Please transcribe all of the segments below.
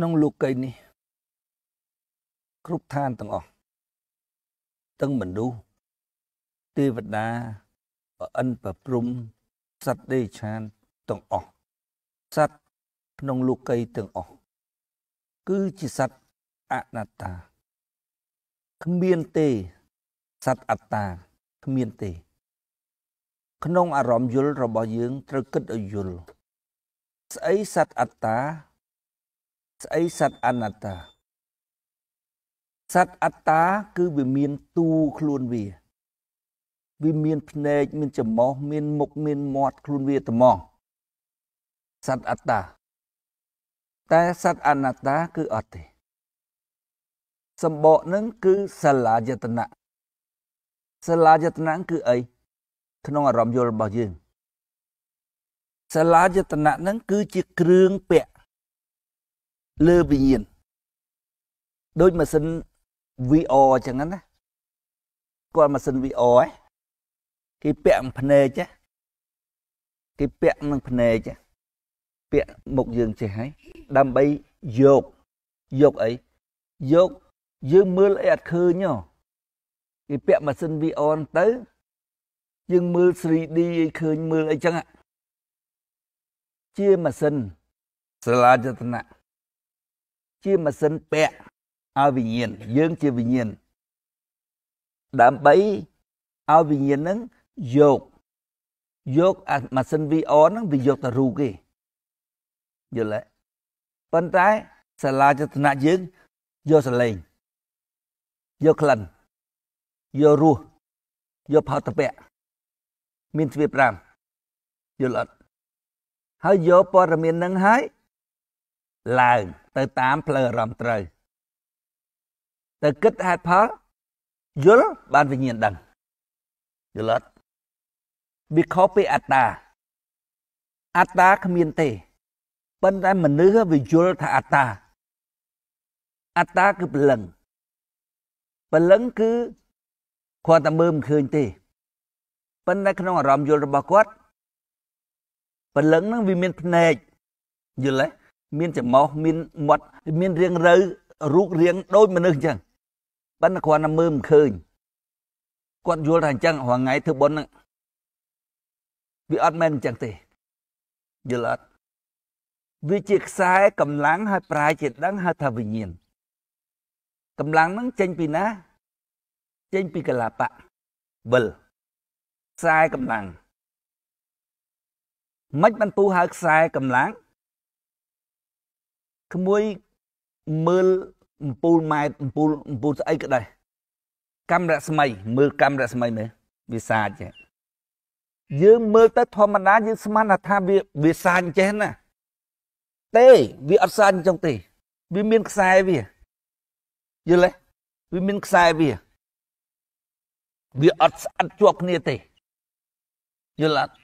ក្នុងលោកីយ៍នេះគ្រប់ឋានទាំងអស់ទាំងមនុស្សទេវតាប្រអិនប្រព្រំសត្វដេឆានទាំងអស់សត្វក្នុងលោកីយ៍ទាំងអស់គឺជាសត្វអនត្តាគ្មានទេសត្វអត្តាគ្មានទេក្នុងអារម្មណ៍យល់របស់យើងត្រូវគិតឲ្យយល់ស្អីសត្វអត្តាស្អីសត្វអនត្តាសត្វអត្តាគឺវាមានទូខ្លួនវាវាមានភ្នែកមានច្រមុះមាន មុខមានមាត់ខ្លួនវាត្មងសត្វអត្តាតែសត្វអនត្តាគឺអត់ទេសម្បកនឹងគឺសិលាយតនៈសិលាយតនៈគឺអីក្នុងអារម្មណ៍យល់របស់យើងសិលាយតនៈនឹងគឺជាគ្រឿងពាក់លើវិញ្ញាណដូចម៉ាស៊ីន VR អញ្ចឹងណាគាត់ម៉ាស៊ីន VR គេពាក់ភ្នែកគេពាក់នឹងភ្នែកពាក់មុខយើងចេះហើយដើម្បីយកយកអីយកយើងមើលអីអត់ឃើញហ៎គេពាក់ម៉ាស៊ីន VR ទៅយើងមើល 3D អីឃើញមើលអីចឹងជាម៉ាស៊ីនសាលាចតនៈជាម៉ាស៊ីនពាក់ឲ្យវិញ្ញាណយើងជាវិញ្ញាណដើម្បីឲ្យវិញ្ញាណនឹងយកយកអាម៉ាស៊ីន VR ហ្នឹងវាយកទៅរូបគេយល់ទេប៉ុន្តែសាលាចេតនៈយើងយកសលេងយកក្លិនយករសយកផលតពៈមានទ្វា5យល់អត់ហើយយកព័ត៌មាននឹងហើយឡើងទៅតាមផ្លូវអារម្មណ៍ត្រូវទៅគិតហេតុផលយល់បានវិញ្ញាណដឹងយល់អត់វាខុសពីអត្តា អត្តាគ្មានទេប៉ុន្តែមនុស្សវាយល់ថាអត្តាអត្តាគឺព្រលឹងព្រលឹងគឺគាត់តែមើលមិនឃើញទេប៉ុន្តែក្នុងអារម្មណ៍យល់របស់គាត់ព្រលឹងនឹងវាមានភ្នែកយល់ទេមានច្រមុះមានមាត់មានរាងរូវរូបរាងដូចមនុស្សអញ្ចឹងប៉ុន្តែគ្រាន់តែមើលមិនឃើញគាត់យល់ថាអញ្ចឹងរាល់ថ្ងៃធ្វើបុណ្យវាអត់មែនអញ្ចឹងទេយល់អត់វាជាខ្សែកម្លាំងហើយប្រែជាដឹងហៅថាវិញ្ញាណកម្លាំងហ្នឹងចេញពីណាចេញពីកលាបៈវិលខ្សែកម្លាំងមិនបានពូហៅខ្សែកម្លាំងក្មួយមើលអំពូលម៉ែតអំពូលអំពូលស្អីក៏ដែរកម្មរស្មី មើលកម្មរស្មីមើលវាសាចចេះយើងមើលទៅធម្មតាយើងស្មានថាវាវាសាចចេះណាទេវាអត់សាចចឹងទេវាមានខ្សែវាយល់ទេវាមានខ្សែវាវាអត់ស្អិតជាប់គ្នាទេយល់អត់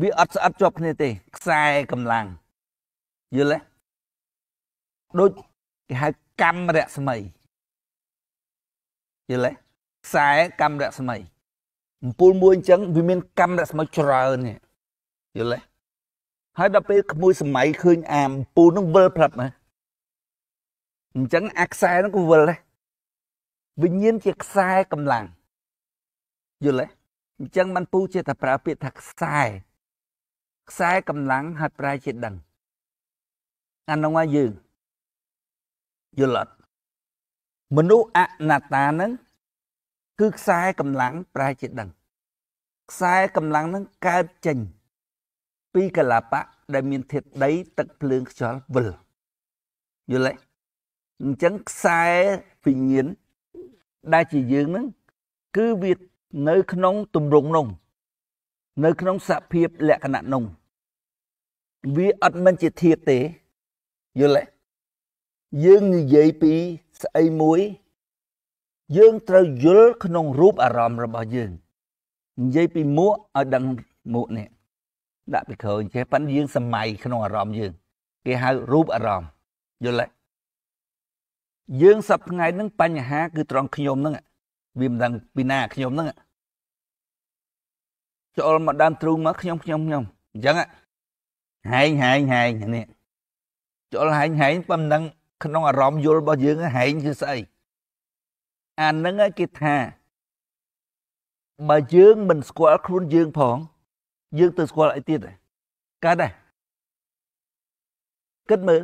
វាអត់ស្អិតជាប់គ្នាទេ ខ្សែកម្លាំងយល់ទេដូចគេហៅកម្មរស្មីយល់ទេខ្សែកម្មរស្មីអំពូលមួយអញ្ចឹងវាមាន កម្មរស្មីច្រើនយល់ទេហើយដល់ពេលក្មួយ សម័យឃើញអាអំពូលនឹងវិលផ្លាប់ណាអញ្ចឹងអាខ្សែនឹងក៏វិលដែរវិញ្ញាណជាខ្សែកម្លាំង យល់ទេអញ្ចឹងបានពូជាតែប្រើពាក្យថាខ្សែខ្សែកម្លាំងហាត់ប្រែជាដឹងអានោះហើយយើងយល់អត់មនុស្សអនត្តានឹងគឺខ្សែកម្លាំងប្រែជាដឹងខ្សែកម្លាំងនឹងកើតចេញ ពីកលបៈដែលមានធាតុដី ទឹកភ្លើងខ្យល់វិលយល់ទេអញ្ចឹងខ្សែវិញ្ញាណដែលជាយើងនឹងគឺវានៅក្នុងទម្រង់នោះនៅក្នុងសភាពលក្ខណៈនោះវាអត់មិនជាធាតុទេយល់ទេយើងនិយាយពីស្អីមួយ យើងត្រូវយល់ក្នុង រូបអារម្មណ៍របស់យើងនិយាយពីមួកឲ្យដឹងមួកនេះដាក់ពីក្រោយចេះប៉ិនយើង សម័យក្នុងអារម្មណ៍យើង គេហៅរូបអារម្មណ៍យល់ទេយើងសប្ថ្ងៃហ្នឹងបញ្ហា គឺត្រង់ខ្ញុំហ្នឹងវាមិនដឹងពីណាខ្ញុំហ្នឹងចូលមកដើមទ្រូងមកខ្ញុំខ្ញុំខ្ញុំអញ្ចឹងហែងហែងហែងនេះចូលហែងហែងប៉ុណ្ណឹងក្នុងអារម្មណ៍យល់របស់យើងហែងគឺស្អីអានឹងគេថាបើយើងមិនស្គាល់ខ្លួនយើងផង យើងទៅស្គាល់អីទៀតកើតដែរគិតមើល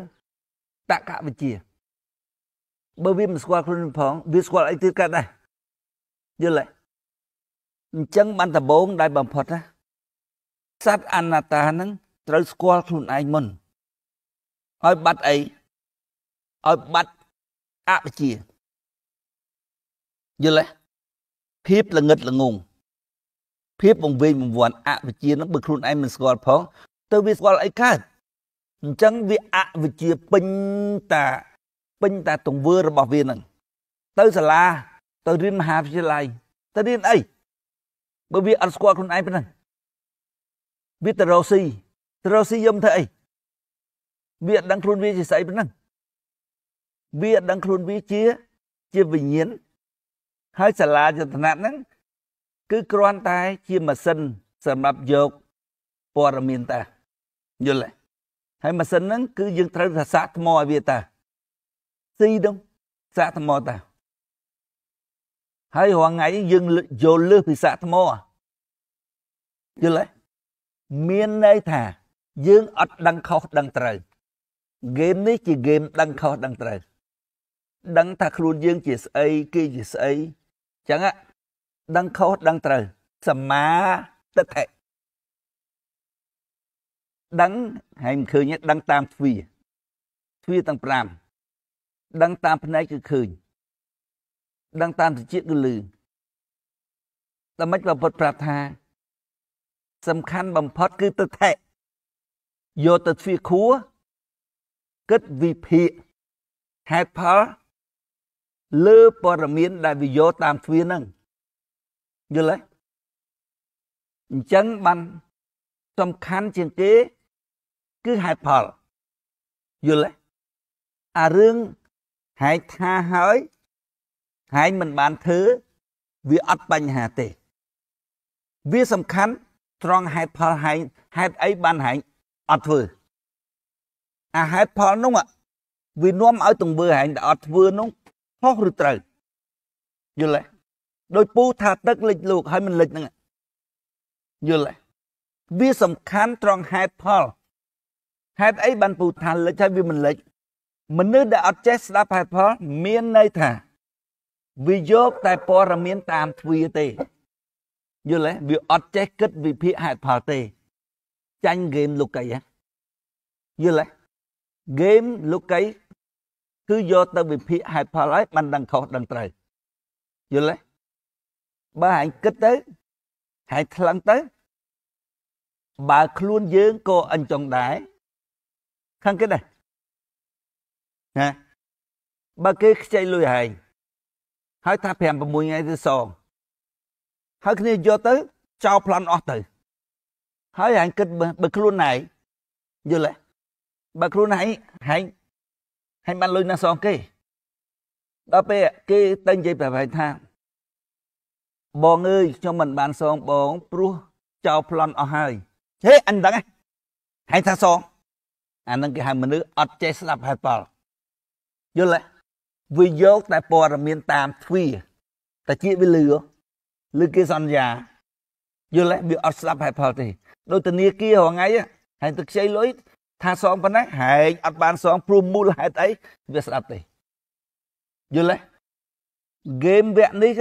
តកវិជាបើវាមិនស្គាល់ខ្លួនផងវាស្គាល់អីទៀតកើតដែរយល់ទេអញ្ចឹងបានដំបងដែលបំផុតណាសត្វអនត្តាហ្នឹងត្រូវស្គាល់ខ្លួនឯងមុនឲ្យបាត់អីឲ្យបាត់អវិជ្ជាយល់ទេភាពល្ងិតល្ងងភាពបង្វេងបង្វាន់អវិជ្ជានឹងបើខ្លួនឯងមិនស្គាល់ផង ទៅវាស្គាល់អីកើតអញ្ចឹងវាអវិជ្ជាពេញតាពេញតាទង្វើរបស់វានឹងទៅសាលា ទៅរៀនមហាវិទ្យាល័យទៅរៀនអីបើវាអត់ស្គាល់ខ្លួនឯងប៉ុណ្ណឹងវាទៅរកស៊ីទៅរកស៊ីយំធ្វើអីវាអត់ដឹងខ្លួនវាជាស្អីប៉ុណ្ណឹងវាអត់ដឹងខ្លួនវាជាជាវិញ្ញាណហើយសាលាយន្តនៈហ្នឹងគឺគ្រាន់តែជាម៉ាស៊ីនសម្រាប់យកព័ត៌មានតាយល់ទេហើយម៉ាស៊ីនហ្នឹងគឺយើងត្រូវថាសាកថ្មឲ្យវាតាស៊ីនោះសាកថ្មតាហើយរងថ្ងៃយើងយកលើសពីសាកថ្មយល់ទេមានន័យថា យើងអត់ដឹងខុសដឹងត្រូវហ្គេមនេះជាហ្គេមដឹងខុសដឹងត្រូវ ដឹងថាខ្លួនយើងជាស្អីគេជាស្អីចឹងដឹងខុសដឹងត្រូវសមាទិដ្ឋិដឹងហើយមិនឃើញទេដឹងតាមទ្វាទ្វាទាំង5ដឹងតាមភ្នែកគឺឃើញដឹងតាមត្រចៀកគឺឮតែមិនប្រពុតប្រាប់ថា សំខាន់បំផុតគឺទិដ្ឋិយកទៅទ្វាខួរគិតវិភាគហេតុផលលើព័ត៌មានដែលវាយកតាមទ្វារហ្នឹងយល់ទេអញ្ចឹងបានសំខាន់ជាងគេគឺហេតុផលយល់ទេអារឿងហែកថាហើយហែងមិនបានធ្វើវាអត់បញ្ហាទេ វាសំខាន់ត្រង់ហេតុផលហែងហេតុអីបានហែងអត់ធ្វើអាហេតុផលនោះវានាំឲ្យទង្វើហែងតែអត់ធ្វើនោះខុសឬត្រូវយល់ទេដោយពូថាទឹកលិចលោកហើយមិនលិចហ្នឹងយល់ទេវាសំខាន់ត្រង់ហេតុផលហេតុអីបានពូថាលិចហើយវាមិនលិចមនុស្សដែលអត់ចេះស្ដាប់ហេតុផលមានន័យថាវាយកតែព័ត៌មានតាមទ្វាទេយល់ទេវាអត់ចេះគិតវិភាគហេតុផលទេចាញ់ហ្គេមលោកីយល់ទេ game លោកីគឺយកទៅវិភាគហេតុផលហើយបានដឹងខុសដឹងត្រូវយល់ទេបើហែងគិតទៅហែងថ្លឹងទៅបើខ្លួនយើងក៏អញ្ចឹងដែរខាងគេដែរណាបើគេខ្ចីលុយហែងហើយថា5 6ថ្ងៃទៅសងហើយគ្នាយកទៅចោលប្លន់អស់ទៅហើយហែងគិតបើខ្លួនណៃយល់ទេបើខ្លួនឯងហែងហែងបានលុយណាសងគេដល់ពេលគេទៅនិយាយប្រាប់ហែងថាបងអើយខ្ញុំមិនបានសងបងព្រោះចោលប្លន់អស់ហើយហេអញដឹងហែងថាសងអានឹងគេហៅមនុស្សអត់ចេះស្ដាប់ហេតុផលយល់ទេវាយកតែព័ត៌មានតាមទ្វាតែជាវាលឺលឺគេសន្យាយល់ទេវាអត់ស្ដាប់ហេតុផលទេដូចធនាគាររងៃហែងទៅខ្ចីលុយថាសងប៉ុណ្ណេះហែងអត់បានសងព្រោះមូលហេតុអីវាស្ដាប់ទេយល់ទេហ្គេមវគ្គនេះ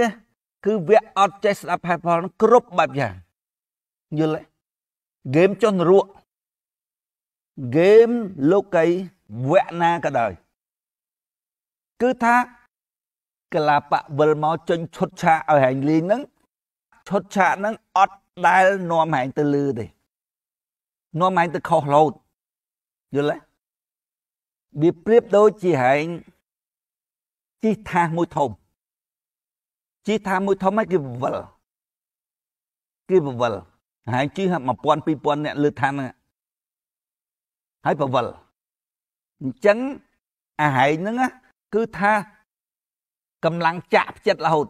គឺវគ្គអត់ចេះស្ដាប់ហេតុផលគ្រប់បែបយ៉ាងយល់ទេហ្គេមចន់រក់ហ្គេមលោកីវគ្គណាក៏ដោយគឺថាកលាបៈវិលមកចេញឈុតឆាកឲ្យហែងលីងហ្នឹងឈុតឆាកហ្នឹងអត់ដែលនាំហែងទៅលឺទេនាំហែងទៅខុសលោតយល់ទេវាប្រៀបដូចជាហែងជីថាសមួយធំជីថាសមួយធំហ្នឹងគេបវលគេបវលហែងជី1000 2000អ្នកលើថាសហ្នឹងហើយបវលអញ្ចឹងអាហែងហ្នឹងគឺថាកម្លាំងចាក់ផ្ចិតរហូត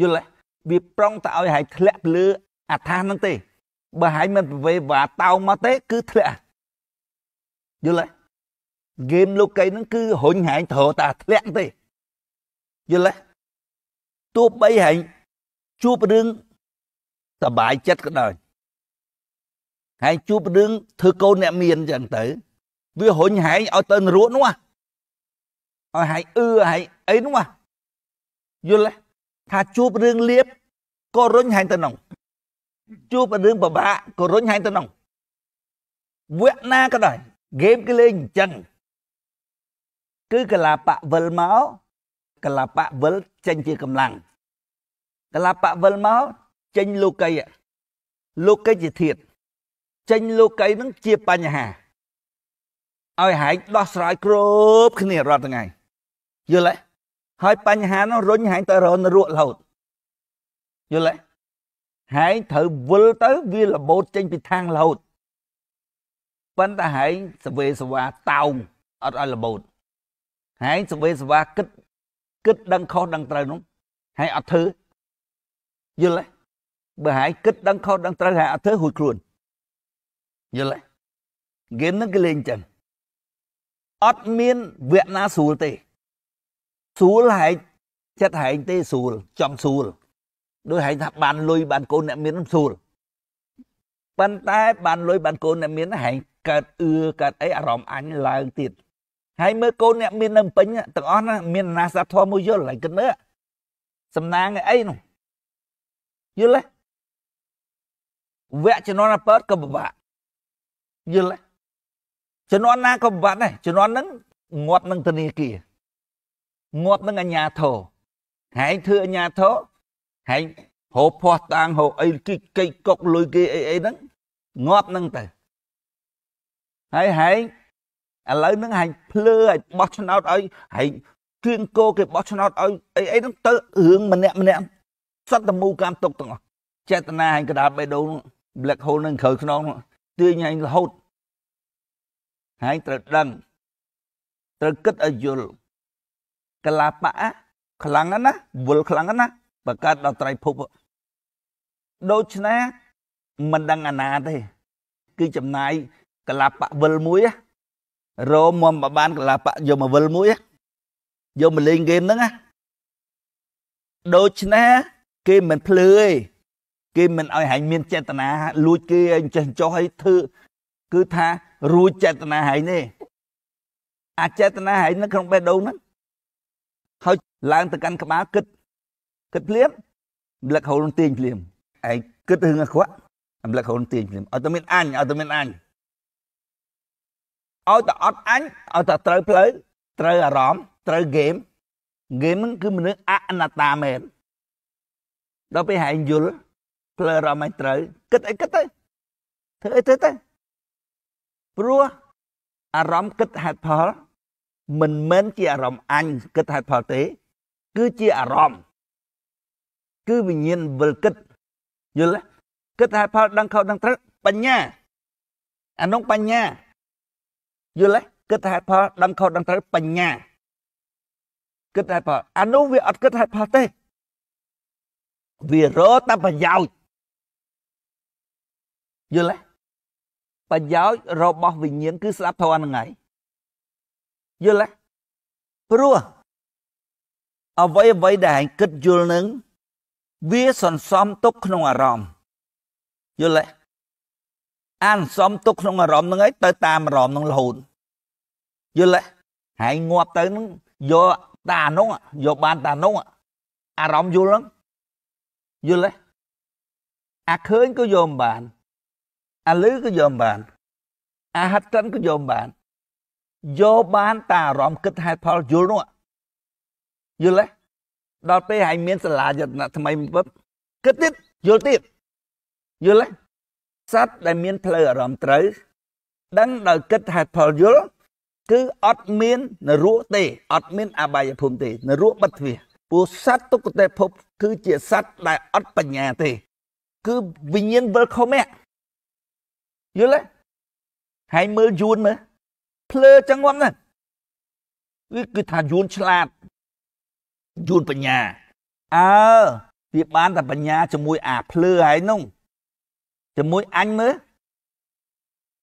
យល់ទេវាប្រងតឲ្យហែងធ្លាក់លើអាថាសហ្នឹងទេ បើហែងមិនប្រវេវាតោមកទេ គឺធ្លាក់យល់ទេហ្គេមលោកីហ្នឹងគឺរុញហែងត្រូវតាធ្លាក់ទេយល់ទេទោះបីហែងជួបរឿងសបាយចិត្តក៏ដោយហែងជួបរឿងធ្វើកូនអ្នកមានចឹងទៅវារុញហែងឲ្យទៅនរកនោះឲ្យហែងអឺហែងអីនោះយល់ទេថាជួបរឿងលៀបក៏រុញហែងទៅនោះជួបរឿងពិបាកក៏រុញហែងទៅនោះវគ្គណាក៏ដោយហ្គេមគេលេងអញ្ចឹងគឺកលាបៈវិលមកកលាបៈវិលចេញជាកម្លាំងកលាបៈវិលមកចេញលោកីលោកីជាធាតចេញលោកីនឹងជាបញ្ហាឲ្យហែកដោះស្រាយគ្រប់គ្នារាល់ថ្ងៃយល់ទេហើយបញ្ហានោះរុញហែងទៅរនរក់រហូតយល់ទេហែងត្រូវវិលទៅវាលបោតចេញពីທາງរហូតប៉ុន្តែហែងសវេសវាតោងអត់ឲ្យលបូតហែងសវេសវាគិតគិតដឹងខុសដឹងត្រូវនោះហែងអត់ធ្វើយល់ទេបើហែងគិតដឹងខុសដឹងត្រូវហែងអត់ធ្វើហួចខ្លួនយល់ទេហ្គេមហ្នឹងគេលេងចឹងអត់មានវគ្គណាស្រួលទេស្រួលហែងចិត្តហែងទេស្រួលចំស្រួលដោយហែងថាបានលុយបានកូនអ្នកមានស្រួលប៉ុន្តែបានលុយបានកូនអ្នកមានហែងកើតអឺកើតអីអារម្មណ៍អញឡើងទៀតហើយមើលកូនអ្នកមាននៅពេញទាំងអស់ណាមានអាសាធម៌មួយយល់ហើយគិតមើលសំណាងអីនោះយល់ទេវគ្គជំនាន់កើតក៏ពិបាកយល់ទេជំនាន់ណាក៏ពិបាកដែរជំនាន់ហ្នឹងងាប់នឹងធនាគារងាប់នឹងអាញាធរហែងធ្វើអាញាធរហែងហូបភ័ស្តាងហូបអីគិចកេកកុកលុយគេអីអីហ្នឹងងាប់នឹងទៅហើយហែងឥឡូវហ្នឹងហែងភ្លើឲ្យបោះឆ្នោតឲ្យហែងគ្រឿងគោគេបោះឆ្នោតឲ្យអីអីហ្នឹងទៅរឿងម្នាក់ម្នាក់សត្វតមូកម្មទុកទាំងអស់ចេតនាហែងកដាបេះដូង black hole នឹងក្រៅខ្នងទាញហែងរហូតហែងត្រូវដឹងត្រូវគិតឲ្យយល់កលាបៈខ្លាំងណាស់វល់ខ្លាំងណាស់បង្កើតដល់ត្រៃភពដូច្នេះមិនដឹងអាណាទេគឺចំណាយកលាបៈវិលមួយរោមមមកបានកលាបៈយកមកវិលមួយយកមកលេងហ្គេមហ្នឹងដូច្នេះគេមិនភ្លឺទេគេមិនឲ្យហែងមានចេតនាលួចគេឲ្យចេះចោះឲ្យធ្វើគឺថារួចចេតនាហែងទេអាចេតនាហែងនៅក្នុងបេះដូងហ្នឹងហើយឡើងទៅកាន់ក្បាលគិតគិតភ្លាមម្លឹកហូលទាញភ្លាមឯងគិតរឿងអាក្រក់ម្លឹកហូលទាញភ្លាមអត់តែមានអញអត់តែមានអញឲ្យតែអត់អញឲ្យតែត្រូវផ្លូវត្រូវអារម្មណ៍ត្រូវហ្គេមហ្គេមហ្នឹងគឺមនុស្សអនត្តាមែនដល់ពេលហែងយល់ផ្លូវអារម្មណ៍ឲ្យត្រូវគិតអីគិតទៅធ្វើអីធ្វើទៅព្រោះអារម្មណ៍គិតហេតុផលមិនមែនជាអារម្មណ៍អញគិតហេតុផលទេ គឺជាអារម្មណ៍គឺវិញ្ញាណវិលគិតយល់គិតហេតុផលដឹងខុសដឹងត្រូវបញ្ញាអានោះបញ្ញាយល់ទេគិតហេតុផលដឹងខុសដឹងត្រូវបញ្ញាគិតហេតុផលអានោះវាអត់គិតហេតុផលទេវារកតែប្រយោជន៍យល់ទេប្រយោជន៍របស់វិញ្ញាណគឺស្ដាប់ធម៌ហ្នឹងហើយយល់ទេព្រោះអ្វីអ្វីដែលឯងគិតយល់នឹងវាសន្សំទុកក្នុងអារម្មណ៍យល់ទេអានសំទុកក្នុងអារម្មណ៍ហ្នឹងឯងទៅតាមអារម្មណ៍ហ្នឹងរហូតយល់ទេហើយងាប់ទៅហ្នឹងយកតានោះយកបានតានោះអារម្មណ៍យល់ហ្នឹងយល់ទេអាឃើញក៏យកមិនបានអាលឺក៏យកមិនបានអាហតិនក៏យកមិនបានយកបានតាអារម្មណ៍គិតហេតុផលយល់នោះយល់ទេដល់ពេលហើយមានសាលាយត្តនៈថ្មីពឹបគិតទៀតយល់ទៀតយល់ទេសត្វដែលមានផ្លូវអារម្មណ៍ត្រូវដឹងដោយគិតហេតុផលយល់គឺអត់មាននរោទេអត់មានអបាយភូមិទេនរោបិទទ្វារពួកសត្វទុគតិភពគឺជាសត្វដែលអត់បញ្ញាទេ គឺវិញ្ញាណវិលខុសមកយល់ទេហើយមើលយួនមើលភ្លើចឹងងំណាគឺគឺថាយួនឆ្លាតយួនបញ្ញាអើវាបានតែបញ្ញាជាមួយ អាភ្លើហើយនោះជាមួយអញមើល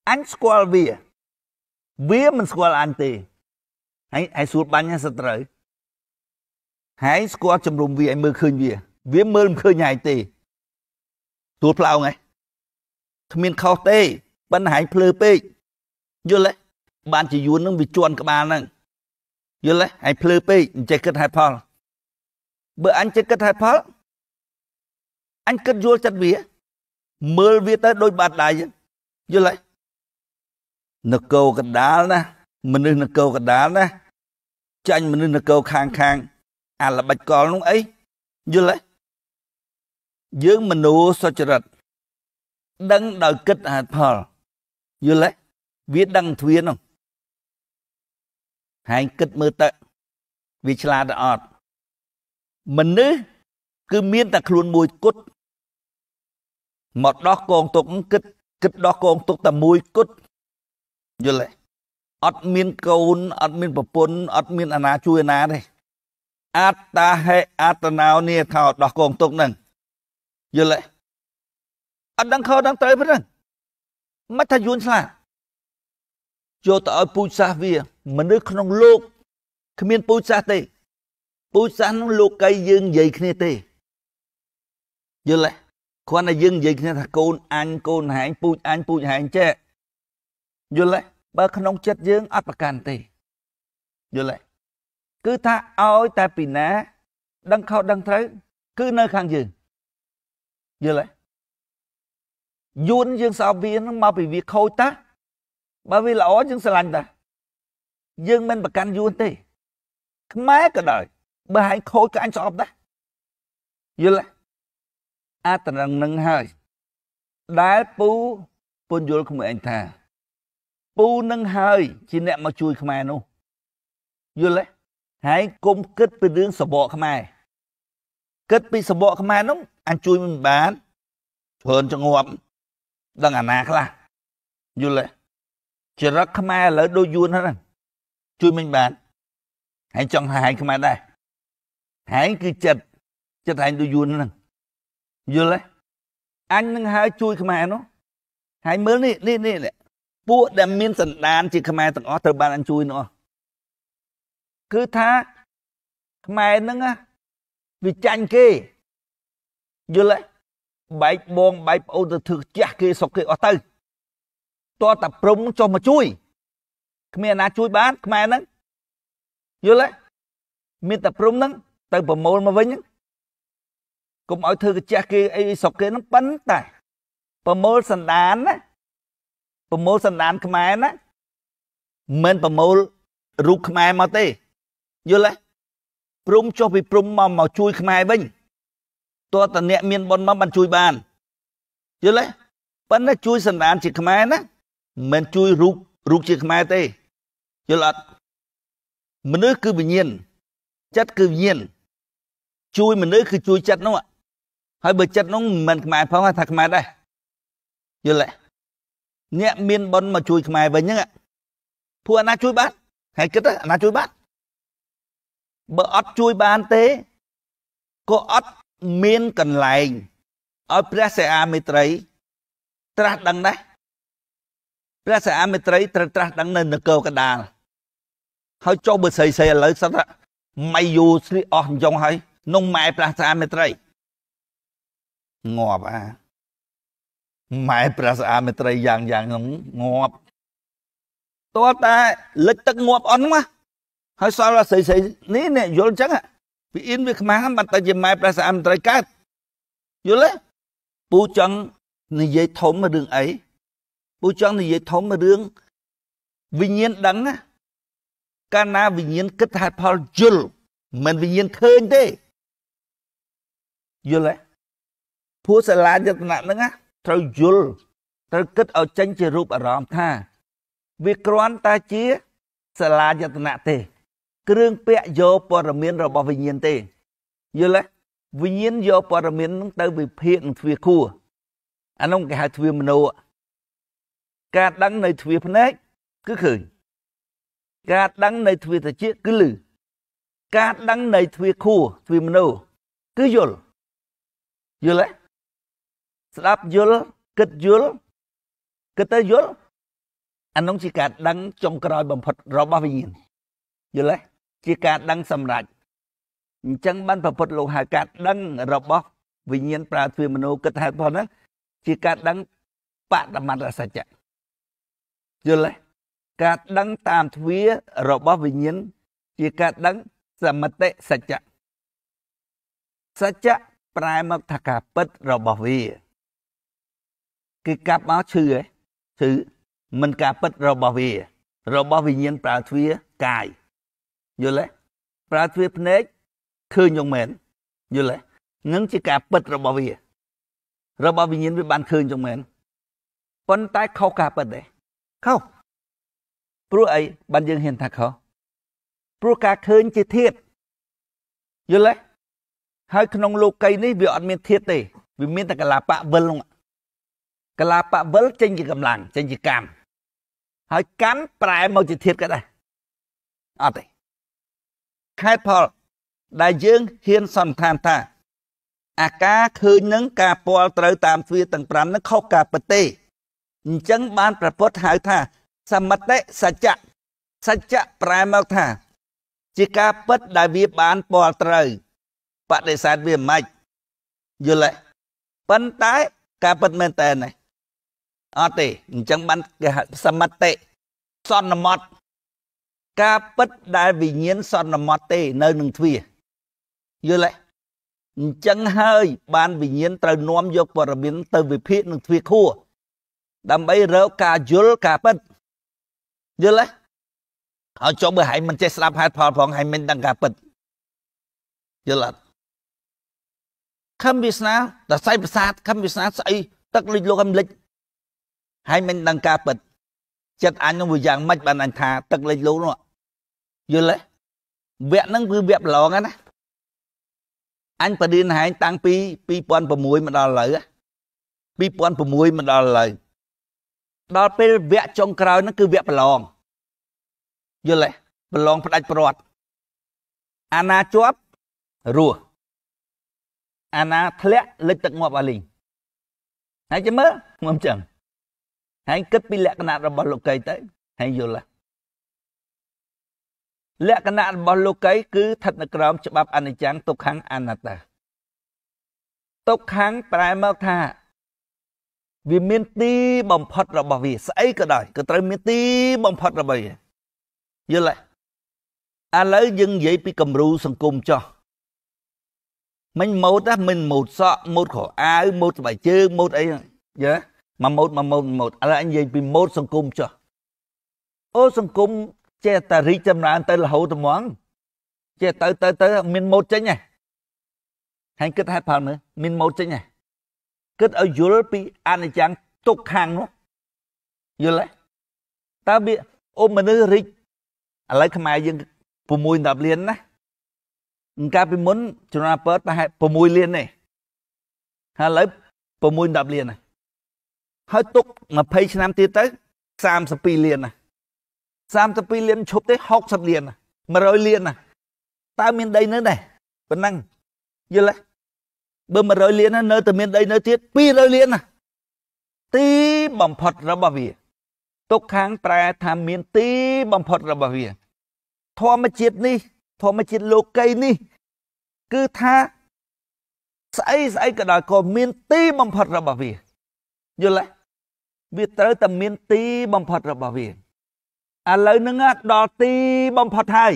អញស្គាល់វាវាមិនស្គាល់អញទេហើយឯសួរបាញ់សត្រូវហើយស្គាល់ជំរុំវាឲ្យមើលឃើញវា វាមើលមិនឃើញហើយទេ ទួផ្លោងហ៎គ្មានខុសទេប៉ុន្តែហែងភ្លើពេកយល់ទេបានជាយួននឹងវាជន់ក្បាលហ្នឹងយល់ទេហែងភ្លើពេកមិនចេះគិតហេតុផលបើអញចេះគិតហេតុផលអញគិតយល់ចិត្តវាមើលវាទៅដូចបាត់ដៃយល់ហើយនគរកណ្ដាលណាមនុស្សនគរកណ្ដាលណាចាញ់មនុស្សនគរខាងខាង អាល្បិចកលនោះអីយល់ទេយើងមនុស្សសុចរិតដឹងដោយគិតហេតុផលយល់ទេវាដឹងទ្វានោះហែងគិតមើលទៅវាឆ្លាតអត់មនុស្សគឺមានតែខ្លួនមួយគត់មកដោះកងទុកគិត គិតដោះកងទុកតែមួយគត់យល់ទេអត់មានកូនអត់មានប្រពន្ធអត់មាន អាណាជួយអាណាទេអត្តាហេអត្តណោនីថាដោះកងទុកនឹងយល់ទេអត់ដឹងខុសដឹងត្រូវព្រឹងមិនថាយួនឆ្លាតយកទៅឲ្យពូជសាសវា មនុស្សក្នុងលោកគ្មានពូជសាសទេ ពូជសាសក្នុងលោកីយើងនិយាយគ្នាទេយល់ទេគ្រាន់តែយើងនិយាយគ្នាថាកូនអញកូនហែងពូជអញពូជហែងចេះយល់ទេបើក្នុងចិត្តយើងអត់ប្រកាន់ទេយល់ទេគឺថាឲ្យតែពីណា ដឹងខុសដឹងត្រូវគឺនៅខាងយើងយល់ទេយួនយើងស្អប់វានឹងមកពីវាខូចតាបើវាល្អយើងស្រឡាញ់តាយើងមិនប្រកាន់យួនទេខ្មែរក៏ដោយ បើហែងខូចក៏អញស្អប់ដែរយល់ទេអាត្រឹងនឹងហើយដែលពូពន្យល់ខ្មែរថា ពូនឹងហើយ ជាអ្នកមកជួយខ្មែរនោះយល់ទេហើយកុំគិតពីរឿងសបកខ្មែរគិតពីសបកខ្មែរនោះអញជួយមិនបានច្រើនចងប់ដឹងអាណាខ្លះយល់ទេចរិតខ្មែរឥឡូវដូចយួនហ្នឹងជួយមិនបានហើយចង់ហាយខ្មែរដែរហើយគឺចិត្តចិត្តឯងដូចយួនហ្នឹងយល់ទេអញនឹងហើយជួយខ្មែរនោះហើយមើលនេះនេះនេះពួកដែលមានសន្តានជាខ្មែរទាំងអស់ត្រូវបានអញជួយនោះគឺថាខ្មែរហ្នឹងវាចាញ់គេយល់ទេបែកបងបែកប្អូនទៅធ្វើខ្ជះគេសុកគេអស់ទៅតើតាព្រំចុះមកជួយគ្មានណាជួយបាន ខ្មែរហ្នឹងយល់ទេមានតាព្រំហ្នឹងទៅប្រមូលមកវិញហ្នឹងកុំឲ្យធ្វើកាជះគេអីស្រុកគេហ្នឹងប៉ុន្តែប្រមូលសណ្ដានណាប្រមូលសណ្ដានខ្មែរណាមិនប្រមូលរូបខ្មែរមកទេយល់ទេព្រំចុះពីព្រំមកមកជួយខ្មែរវិញតើតអ្នកមានប៉ុនមកបានជួយបានយល់ទេប៉ុន្តែជួយសណ្ដានជាខ្មែរណាមិនជួយរូបរូបជាខ្មែរទេយល់អត់មនុស្សគឺវិញ្ញាណចិត្តគឺវិញ្ញាណជួយមនុស្សគឺជួយចិត្តនោះហើយបើចិត្តនោះមិនខ្មែរផងថាខ្មែរដែរយល់ទេអ្នកមានប៉ុនមកជួយខ្មែរវិញហ្នឹងពួកអាណាជួយបានហើយគិតអាណាជួយបានបើអត់ជួយបានទេក៏អត់មានកន្លែងឲ្យព្រះសិអាមេត្រី ត្រាស់ដឹងដែរព្រះសិអាមេត្រី ត្រូវត្រាស់ដឹងនៅនគរកដាលហើយចុះបើស្រីស្រីឥឡូវសិនម៉ៃយូស្រីអស់អញ្ចឹងហើយនងម៉ែព្រះសិអាមេត្រីងាប់អាម៉ែព្រះស្អាតមេត្រីយ៉ាងយ៉ាងហ្នឹងងាប់តើតាលិចទឹកងាប់អន់មកហើយសល់ស្រីស្រីនេះអ្នកយល់ចឹងពីអ៊ីនវាខ្មាស់បាត់តែជាម៉ែព្រះស្អាតមេត្រីកើតយល់ទេពូចង់ និយាយធំរឿងអីពូចង់និយាយធំរឿងវិញ្ញាណដឹងណាកាលណាវិញ្ញាណគិតហេតុផលយល់មិនវិញ្ញាណឃើញទេយល់ទេព្រោះសាលាយតនៈហ្នឹងត្រូវយល់ត្រូវគិតឲ្យចេញជារូបអារម្មណ៍ថា វាគ្រាន់តែជាសាលាយតនៈទេគ្រឿងពាក់យកព័ត៌មានរបស់វិញ្ញាណទេយល់ទេវិញ្ញាណយកព័ត៌មានហ្នឹងទៅវិភាគនឹងទ្វាខួរអានោះគេហៅទ្វាមโนការដឹងនៅទ្វាភ្នែកគឺឃើញការដឹងនៅទ្វាត្រចៀកគឺឮការដឹងនៅទ្វាខួរទ្វាមโนគឺយល់យល់ទេស្ដាប់យល់គិតយល់គិតទៅយល់អានោះជាការដឹងចុងក្រោយបំផុតរបស់វិញ្ញាណយល់ទេជាការដឹងសម្រាប់អញ្ចឹងបានប្រពុតលោកហៅការដឹងរបស់វិញ្ញាណប្រើទ្វាមនោគិតហេតុផលហ្នឹងជាការដឹងបដមត្តសច្ចៈយល់ទេការដឹងតាមទ្វារបស់វិញ្ញាណជាការដឹងសមតិសច្ចៈសច្ចៈប្រែមកថាការពិតរបស់វាគឺកាប់មកឈឺហ៎ឈឺមិនការពិតរបស់វា របស់វិញ្ញាណប្រើទ្វាកាយយល់ទេប្រើទ្វាភ្នែកឃើញយ៉ាងមែនយល់ទេនឹងជាការពិតរបស់វា របស់វិញ្ញាណវាបានឃើញយ៉ាងមែនប៉ុន្តែខុសការពិតដែរខុសព្រោះអីបានយើងហ៊ានថាខុសព្រោះការឃើញជាធាតយល់ទេហើយក្នុងលោកីនេះវាអត់មានធាតទេវាមានតែកលាបៈវិលនោះកលាបវិលចេញជាកម្លាំងចេញជាកម្មហើយកម្មប្រែមកជាធាតក៏ដែរអត់ទេខេតផលដែលយើងហ៊ានសន្តានថា អាការឃើញនឹងការពាល់ត្រូវតាមទ្វាទាំង5នឹងខុសការពិតទេអញ្ចឹងបានប្រពុតហៅថា សមតិសច្ចៈសច្ចៈប្រែមកថា ជាការពិតដែលវាបានពាល់ត្រូវបដិសេធវាមិនយល់ទេប៉ុន្តែការពិតមែនតើណាអត់ទេអញ្ចឹងបានគេហៅសម្មតិសន្មត់ការពិតដែលវិញ្ញាណសន្មត់ទេនៅនឹងទ្វាយល់ទេអញ្ចឹងហើយបានវិញ្ញាណត្រូវនាំយកព័ត៌មានទៅវិភាគនឹងទ្វាខួរដើម្បីរកការយល់ការពិតយល់ទេហើយចុះបើហែងមិនចេះស្ដាប់ហេតុផលផងហែងមិនដឹងការពិតយល់អត់ខំវាសនាដល់សៃប្រសាទខំវាសនាស្អីទឹកលិចលោកខំលិចហើយមិនដឹងការពិតចិត្តអញនោះវាយ៉ាងម៉េចបានអញថាទឹកលិចលោកនោះយល់ទេវគ្គហ្នឹងគឺវគ្គប្រឡងណាអញបរៀនហែងតាំងពី2006មកដល់ឥឡូវ2006មកដល់ឥឡូវដល់ពេលវគ្គចុងក្រោយហ្នឹងគឺវគ្គប្រឡងយល់ទេប្រឡងផ្ដាច់ព្រាត់អាណាជាប់រស់អាណាធ្លាក់លិចទឹកងាប់អាលីងហើយចាំមើលខ្ញុំចឹងហើយគិតពីលក្ខណៈរបស់លោកីទៅហើយយល់លក្ខណៈរបស់លោកីគឺស្ថិតនៅក្រោមច្បាប់អនិច្ចំទុក្ខំអនត្តាទុក្ខំប្រែមកថាវាមានទីបំផុតរបស់វាស្អីក៏ដោយក៏ត្រូវមានទីបំផុតរបស់វាយល់ទេឥឡូវយើងនិយាយពីគំរូសង្គមចោះមិញម៉ូតណាមិនម៉ូតសក់ម៉ូតខោអាវម៉ូតស្បែកជើងម៉ូតអីយល់ទេមួយម៉ូតមួយម៉ូតមួយម៉ូតឥឡូវអញនិយាយពីម៉ូតសង្គមចុះអូសង្គមចេះតែរីកចម្រើនទៅរហូតត្មងចេះទៅទៅទៅមានម៉ូតចេញហ៎ហើយគិតហេតុផលមើលមានម៉ូតចេញហ៎គិតឲ្យយល់ពីអនិច្ចំទុក្ខំនោះយល់ទេតើវាអមមនុស្សរីកឥឡូវខ្មែរយើង6 10លានណាកាលពីមុនចំនួនពើតប្រហែល6លានទេហើយឥឡូវ6 10លានណាហើយទុក20ឆ្នាំទៀតទៅ32លានណា32លានឈប់ទេ60លានណា100លានណាតើមានដីនៅដែរប៉ុណ្ណឹងយល់ទេបើ100លានណានៅតែមានដីនៅទៀត200លានណាទីបំផុតរបស់វាទុកខាងប្រែថាមាន ទីបំផុតរបស់វាធម្មជាតិនេះធម្មជាតិលោកីនេះ គឺថាស្អីស្អីក៏ដោយក៏មានទីបំផុតរបស់វាយល់ទេវាត្រូវតែមាន ទីបំផុតរបស់វាឥឡូវហ្នឹងដល់ទីបំផុតហើយ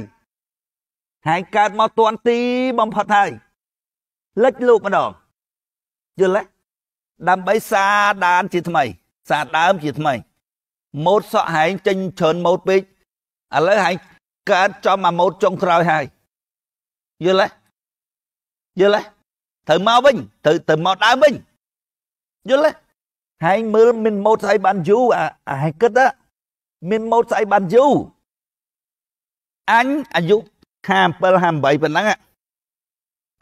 ហើយកើតមកទាន់ទីបំផុតហើយលិចលោកម្ដងយល់ទេដើម្បីសាដានជាថ្មី សាដើមជាថ្មីម៉ូតសក់ហែងចេញច្រើនម៉ូតពេកឥឡូវហែងកើតចំអាម៉ូតចុងក្រោយហើយយល់ទេយល់ទេត្រូវមកវិញត្រូវទៅមកដើមវិញយល់ទេហែងមើលមានម៉ូតស្អីបានយូរអាហែងគិតមានម៉ូតស្អីបានយូរអញអាយុ57 58ប៉ុណ្ណឹង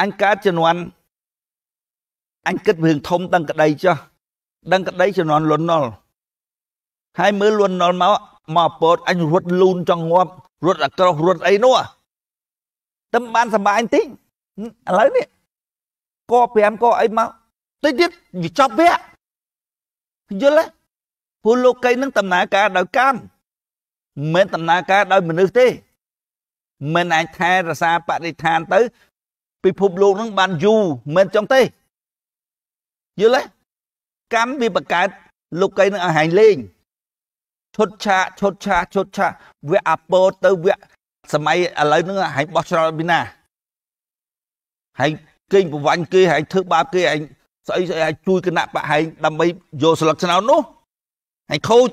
អញកើតជំនាន់អញគិតរឿងធំដឹងក្តីចុះដឹងក្តីជំនាន់លន់ណុលហើយមើលលន់ណុលមកមកពតអញរត់លូនចង់ងាប់រត់អាក្រោះរត់អីនោះតែបានសบายតិចឥឡូវនេះក5កអីមកតិចទៀតវាចប់វគ្គយល់ទេព្រោះលោកីនឹងដំណើរការដោយកម្មមិនមែនដំណើរការដោយមនុស្សទេមិនអាចថែរក្សាបរិស្ថានទៅ ពិភពលោកនឹងបានយូរមិនចឹងទេ យល់ទេកម្មវាបង្កើតលោកីនឹងឲ្យហែងលេងឈុតឆាកឈុតឆាកឈុតឆាកវាអាពតទៅវាសម័យឥឡូវហ្នឹងហែងបោះឆ្នោតពីណាហែងគេងប្រវាញ់គេហែងធ្វើបាបគេហែងស្អីស្អីឲ្យជួយគណៈបកហែងដើម្បីយកស្លឹកស្នោនោះហើយខូច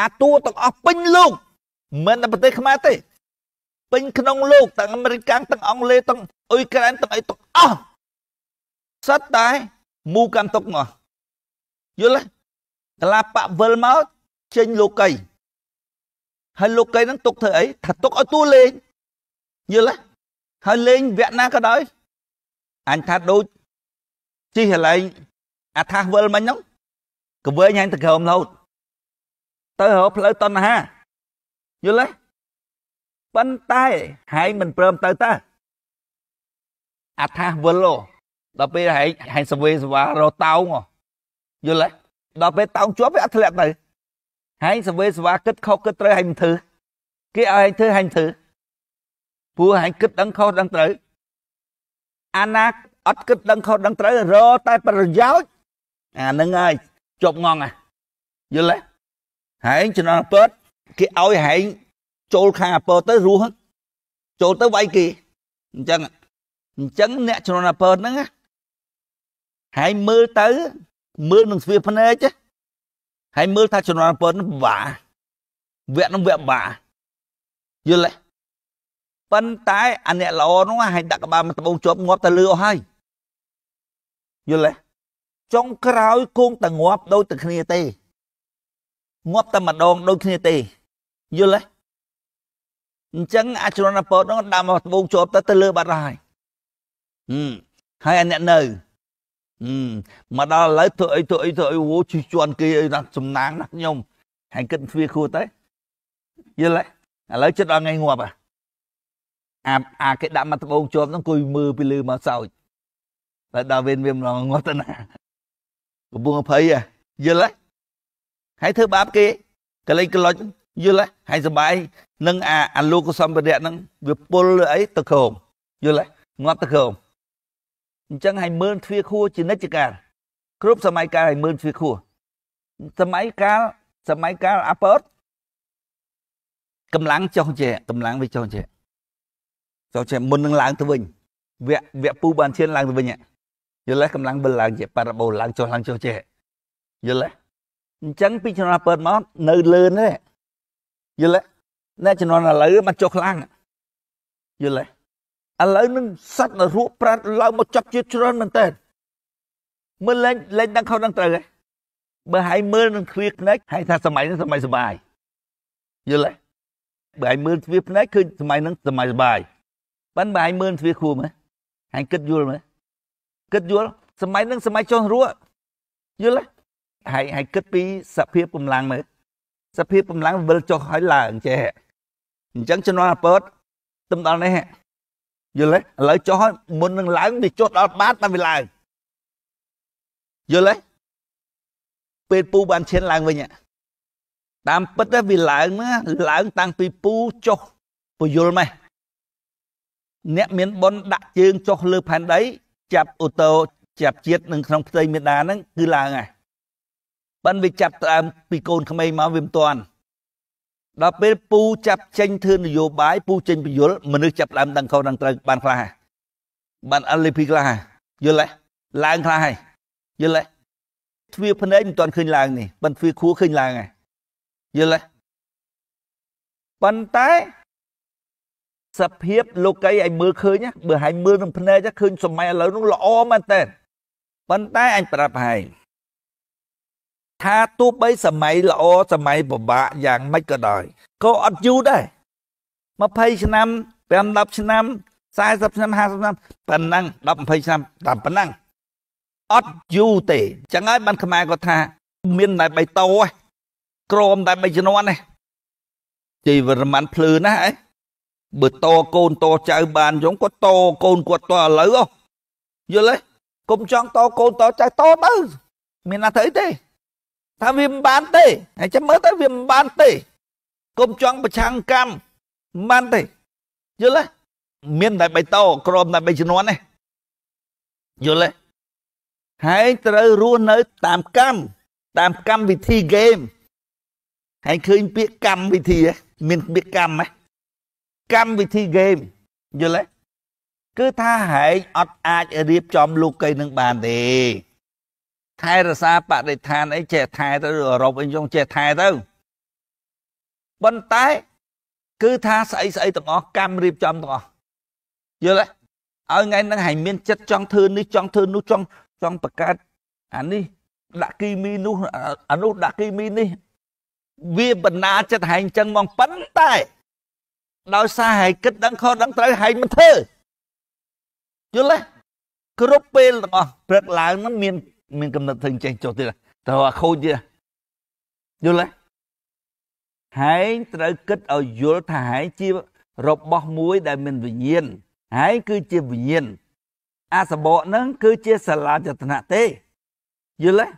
អាតួទាំងអស់ពេញលោកមិនតែប្រទេសខ្មែរទេពេញក្នុងលោកទាំងអាមេរិកទាំងអង់គ្លេសទាំងអ៊ុយក្រែនទាំងអីទាំងអស់សិតតែមូកាន់ទុកមកយល់ទេកលាបៈវិលមកចេញលោកីហើយលោកីហ្នឹងទុកធ្វើអីថាទុកឲ្យតួលេងយល់ទេហើយលេងវគ្គណាក៏ដោយអញថាដូចជិះកន្លែងអាថាសវិលមិញហ្នឹងកវែងហែងទៅក្រោមរហូតទៅរកផ្លូវតណ្ហាយល់ទេប៉ុន្តែហែងមិនព្រមទៅតើអាថាសវិលដល់ពេលហែងហែងសវេសវារតោងយល់ទេដល់ពេលតោងជាប់វាអត់ធ្លាក់ទៅហែងសវេសវាគិតខុសគិតត្រូវហែងមិនធ្វើគេឲ្យហែងធ្វើហែងធ្វើព្រោះហែងគិតដឹងខុសដឹងត្រូវអាណាអត់គិតដឹងខុសដឹងត្រូវរតែប្រយោជន៍អាហ្នឹងហើយជប់ងងអាយល់ទេហែងចំណងពើតគេឲ្យហែងចូលខាងអពើទៅរស់ចូលទៅវាយគេអញ្ចឹងអញ្ចឹងអ្នកចំណងអពើតហ្នឹងហែងមើលទៅមើលនឹងស្វាភ្នែកហែងមើលថាចំណងអពើតពិបាកវគ្គនឹងវគ្គបាយល់ទេប៉ុន្តែអាអ្នកល្អនោះហែងដាក់ក្បាលមកត្បូងជាប់ងាប់ទៅលឺអស់ហើយយល់ទេចុងក្រោយគង់តែងាប់ដូចតែគ្នាទេងាប់តែម្ដងដូចគ្នាទេយល់ទេអញ្ចឹងអាចរណពតនោះដាក់មកត្បូងជាប់ទៅទៅលើបាត់ហើយហឹមហើយអាអ្នកនៅហឹមមកដល់ឥឡូវធ្វើអីធ្វើអីធ្វើអីអូជិះជន់គេអីណាស់សំណាងណាស់ខ្ញុំហើយគិតទ្វាខួរទៅយល់ទេឥឡូវចិត្តដល់ថ្ងៃងាប់អាអាគេដាក់មកត្បូងជាប់នោះអង្គុយមើលពីលើមកសោចតែដាវីនវាមិនងងាត់ទៅណាកំពុងអភ័យហ៎យល់ហ៎ហើយធ្វើបាបគេកលេចក្លុចយល់ហ៎ហើយសបាយនឹងអាអាលោកសម្ភារៈហ្នឹងវាពុលឬអីទៅក្រោមយល់ហ៎ងាត់ទៅក្រោមអញ្ចឹងឲ្យមើលទ្វាខួរជានិច្ចកាលគ្រប់សម័យកាលឲ្យមើលទ្វាខួរសម័យកាលសម័យកាលអពតកម្លាំងចុះជែកម្លាំងវាចុះជែចុះជែមុននឹងឡើងទៅវិញវគ្គវគ្គពូបានឈានឡើងទៅវិញយល់ទេកម្លាំងវិលឡើងជាប៉ារ៉ាបូឡើងចុះឡើងចុះចេះយល់ទេអញ្ចឹងពីជំនាន់ពើមកនៅលើនេះយល់ទេអ្នកជំនាន់ឥឡូវមកចុះខ្លាំងយល់ទេឥឡូវនឹងសត្វនរកប្រាត់ឡើងមកចាប់ជាតិច្រើនមែនតើមើលលេងលេងដឹងខុសដឹងត្រូវហ៎បើហើយមើលនឹងទ្វាភ្នែកហើយថាសម័យនេះសម័យសុបាយយល់ទេបើហើយមើលទ្វាភ្នែកឃើញសម័យនឹងសម័យសុបាយប៉ិនបើហើយមើលទ្វាខួមហ៎ហើយគិតយល់មើលគិតយល់សម័យនឹងសម័យចុះរួយល់ទេហើយហើយគិតពីសភាពកម្លាំងមើលសភាពកម្លាំងវិលចុះហើយឡើងចេះអញ្ចឹងជំនាន់អពតទៅដល់នេះយល់ទេឥឡូវចុះហើយមុននឹងឡើងវាចុះដល់បាតតែវាឡើងយល់ទេពេលពូបានឈានឡើងវិញតាមពិតទៅវាឡើងណាឡើងតាំងពីពូចុះពយល់ម៉េះអ្នកមានប៉ុនដាក់ជើងចុះលើផែនដីចាប់អូតូចាប់ជាតិនឹងក្នុងផ្ទៃមេដាហ្នឹងគឺឡើងហើយប៉ិនវាចាប់ត្រើមពីកូនក្មេងមកវាមិនទាន់ដល់ពេលពូចាប់ចេញធ្វើនយោបាយពូចេញពយលមនុស្សចាប់ដើមដឹងខុសដឹងត្រូវបានខ្លះបានអលីភីខ្លះយល់ទេឡើងខ្លះហើយយល់ទេទ្វាភ្នែកមិនទាន់ឃើញឡើង នេះប៉ិនទ្វាខួរឃើញឡើងហើយយល់ទេប៉ុន្តែសភាពលោកីឲ្យមើលឃើញបើហែងមើលនឹងភ្នែកឃើញសម័យឥឡូវនោះល្អមែនតើប៉ុន្តែអញប្រាប់ហែងថាទោះបីសម័យល្អសម័យពិបាកយ៉ាងម៉េចក៏ដោយក៏អត់យូរដែរ20ឆ្នាំ5 10ឆ្នាំ40ឆ្នាំ50ឆ្នាំប៉ុណ្ណឹង10 20ឆ្នាំតាមប៉ុណ្ណឹងអត់យូរទេចឹងហើយបានខ្មែរគាត់ថា មានតែ3តោឯងក្រមតែ3ជំនាន់ឯងជ័យវរ្ម័នភ្លឺណាស់ឯងបើតកូនតចៅបានយងគាត់តកូនគាត់តឥឡូវយល់ទេកុំចង់តកូនតចៅតទៅមានណាទៅអីទេ ថាវាមិនបានទេហើយចាំមើលទៅវាមិនបានទេកុំចង់ប្រឆាំងកម្មមិនបានទេយល់ទេមានតែបៃតងក្រមតែបៃជំនាន់ទេយល់ទេហើយត្រូវរស់នៅតាមកម្មតាមកម្មវិធីហ្គេមហើយឃើញពាក្យកម្មវិធីមានពាក្យកម្មហ៎កម្មវិធីហ្គេមយល់ទេគឺថាហែងអត់អាចរៀបចំលោកីនឹងបានទេថែរសាបរិស្ថានអីចេះថែទៅអឺរ៉ុបអីចង់ចេះថែទៅប៉ុន្តែ គឺថាស្អីស្អីទាំងអស់កម្មរៀបចំទាំងអស់យល់ទេឲ្យថ្ងៃហ្នឹងហែងមានចិត្តចង់ធ្វើនេះចង់ធ្វើនោះចង់ចង់បង្កើតអានេះដាក់គីមីនោះអានោះដាក់គីមីនេះវាបណ្ណាចិត្តហែងចឹងមកប៉ុន្តែដោយសារហែងគិតដឹងខុសដឹងត្រូវហែងមិនធ្វើយល់ទេគ្រប់ពេលទាំងអស់ព្រឹកឡើងហ្នឹងមាន មានកំណត់ធ្វើចេះចុះទៀតទៅអាខូចទៀតយល់ទេហែងត្រូវគិតឲ្យយល់ថាហែងជារបស់មួយដែលមានវិញ្ញាណហែងគឺជាវិញ្ញាណអាសបកហ្នឹងគឺជាសាលាចតនៈទេយល់ទេ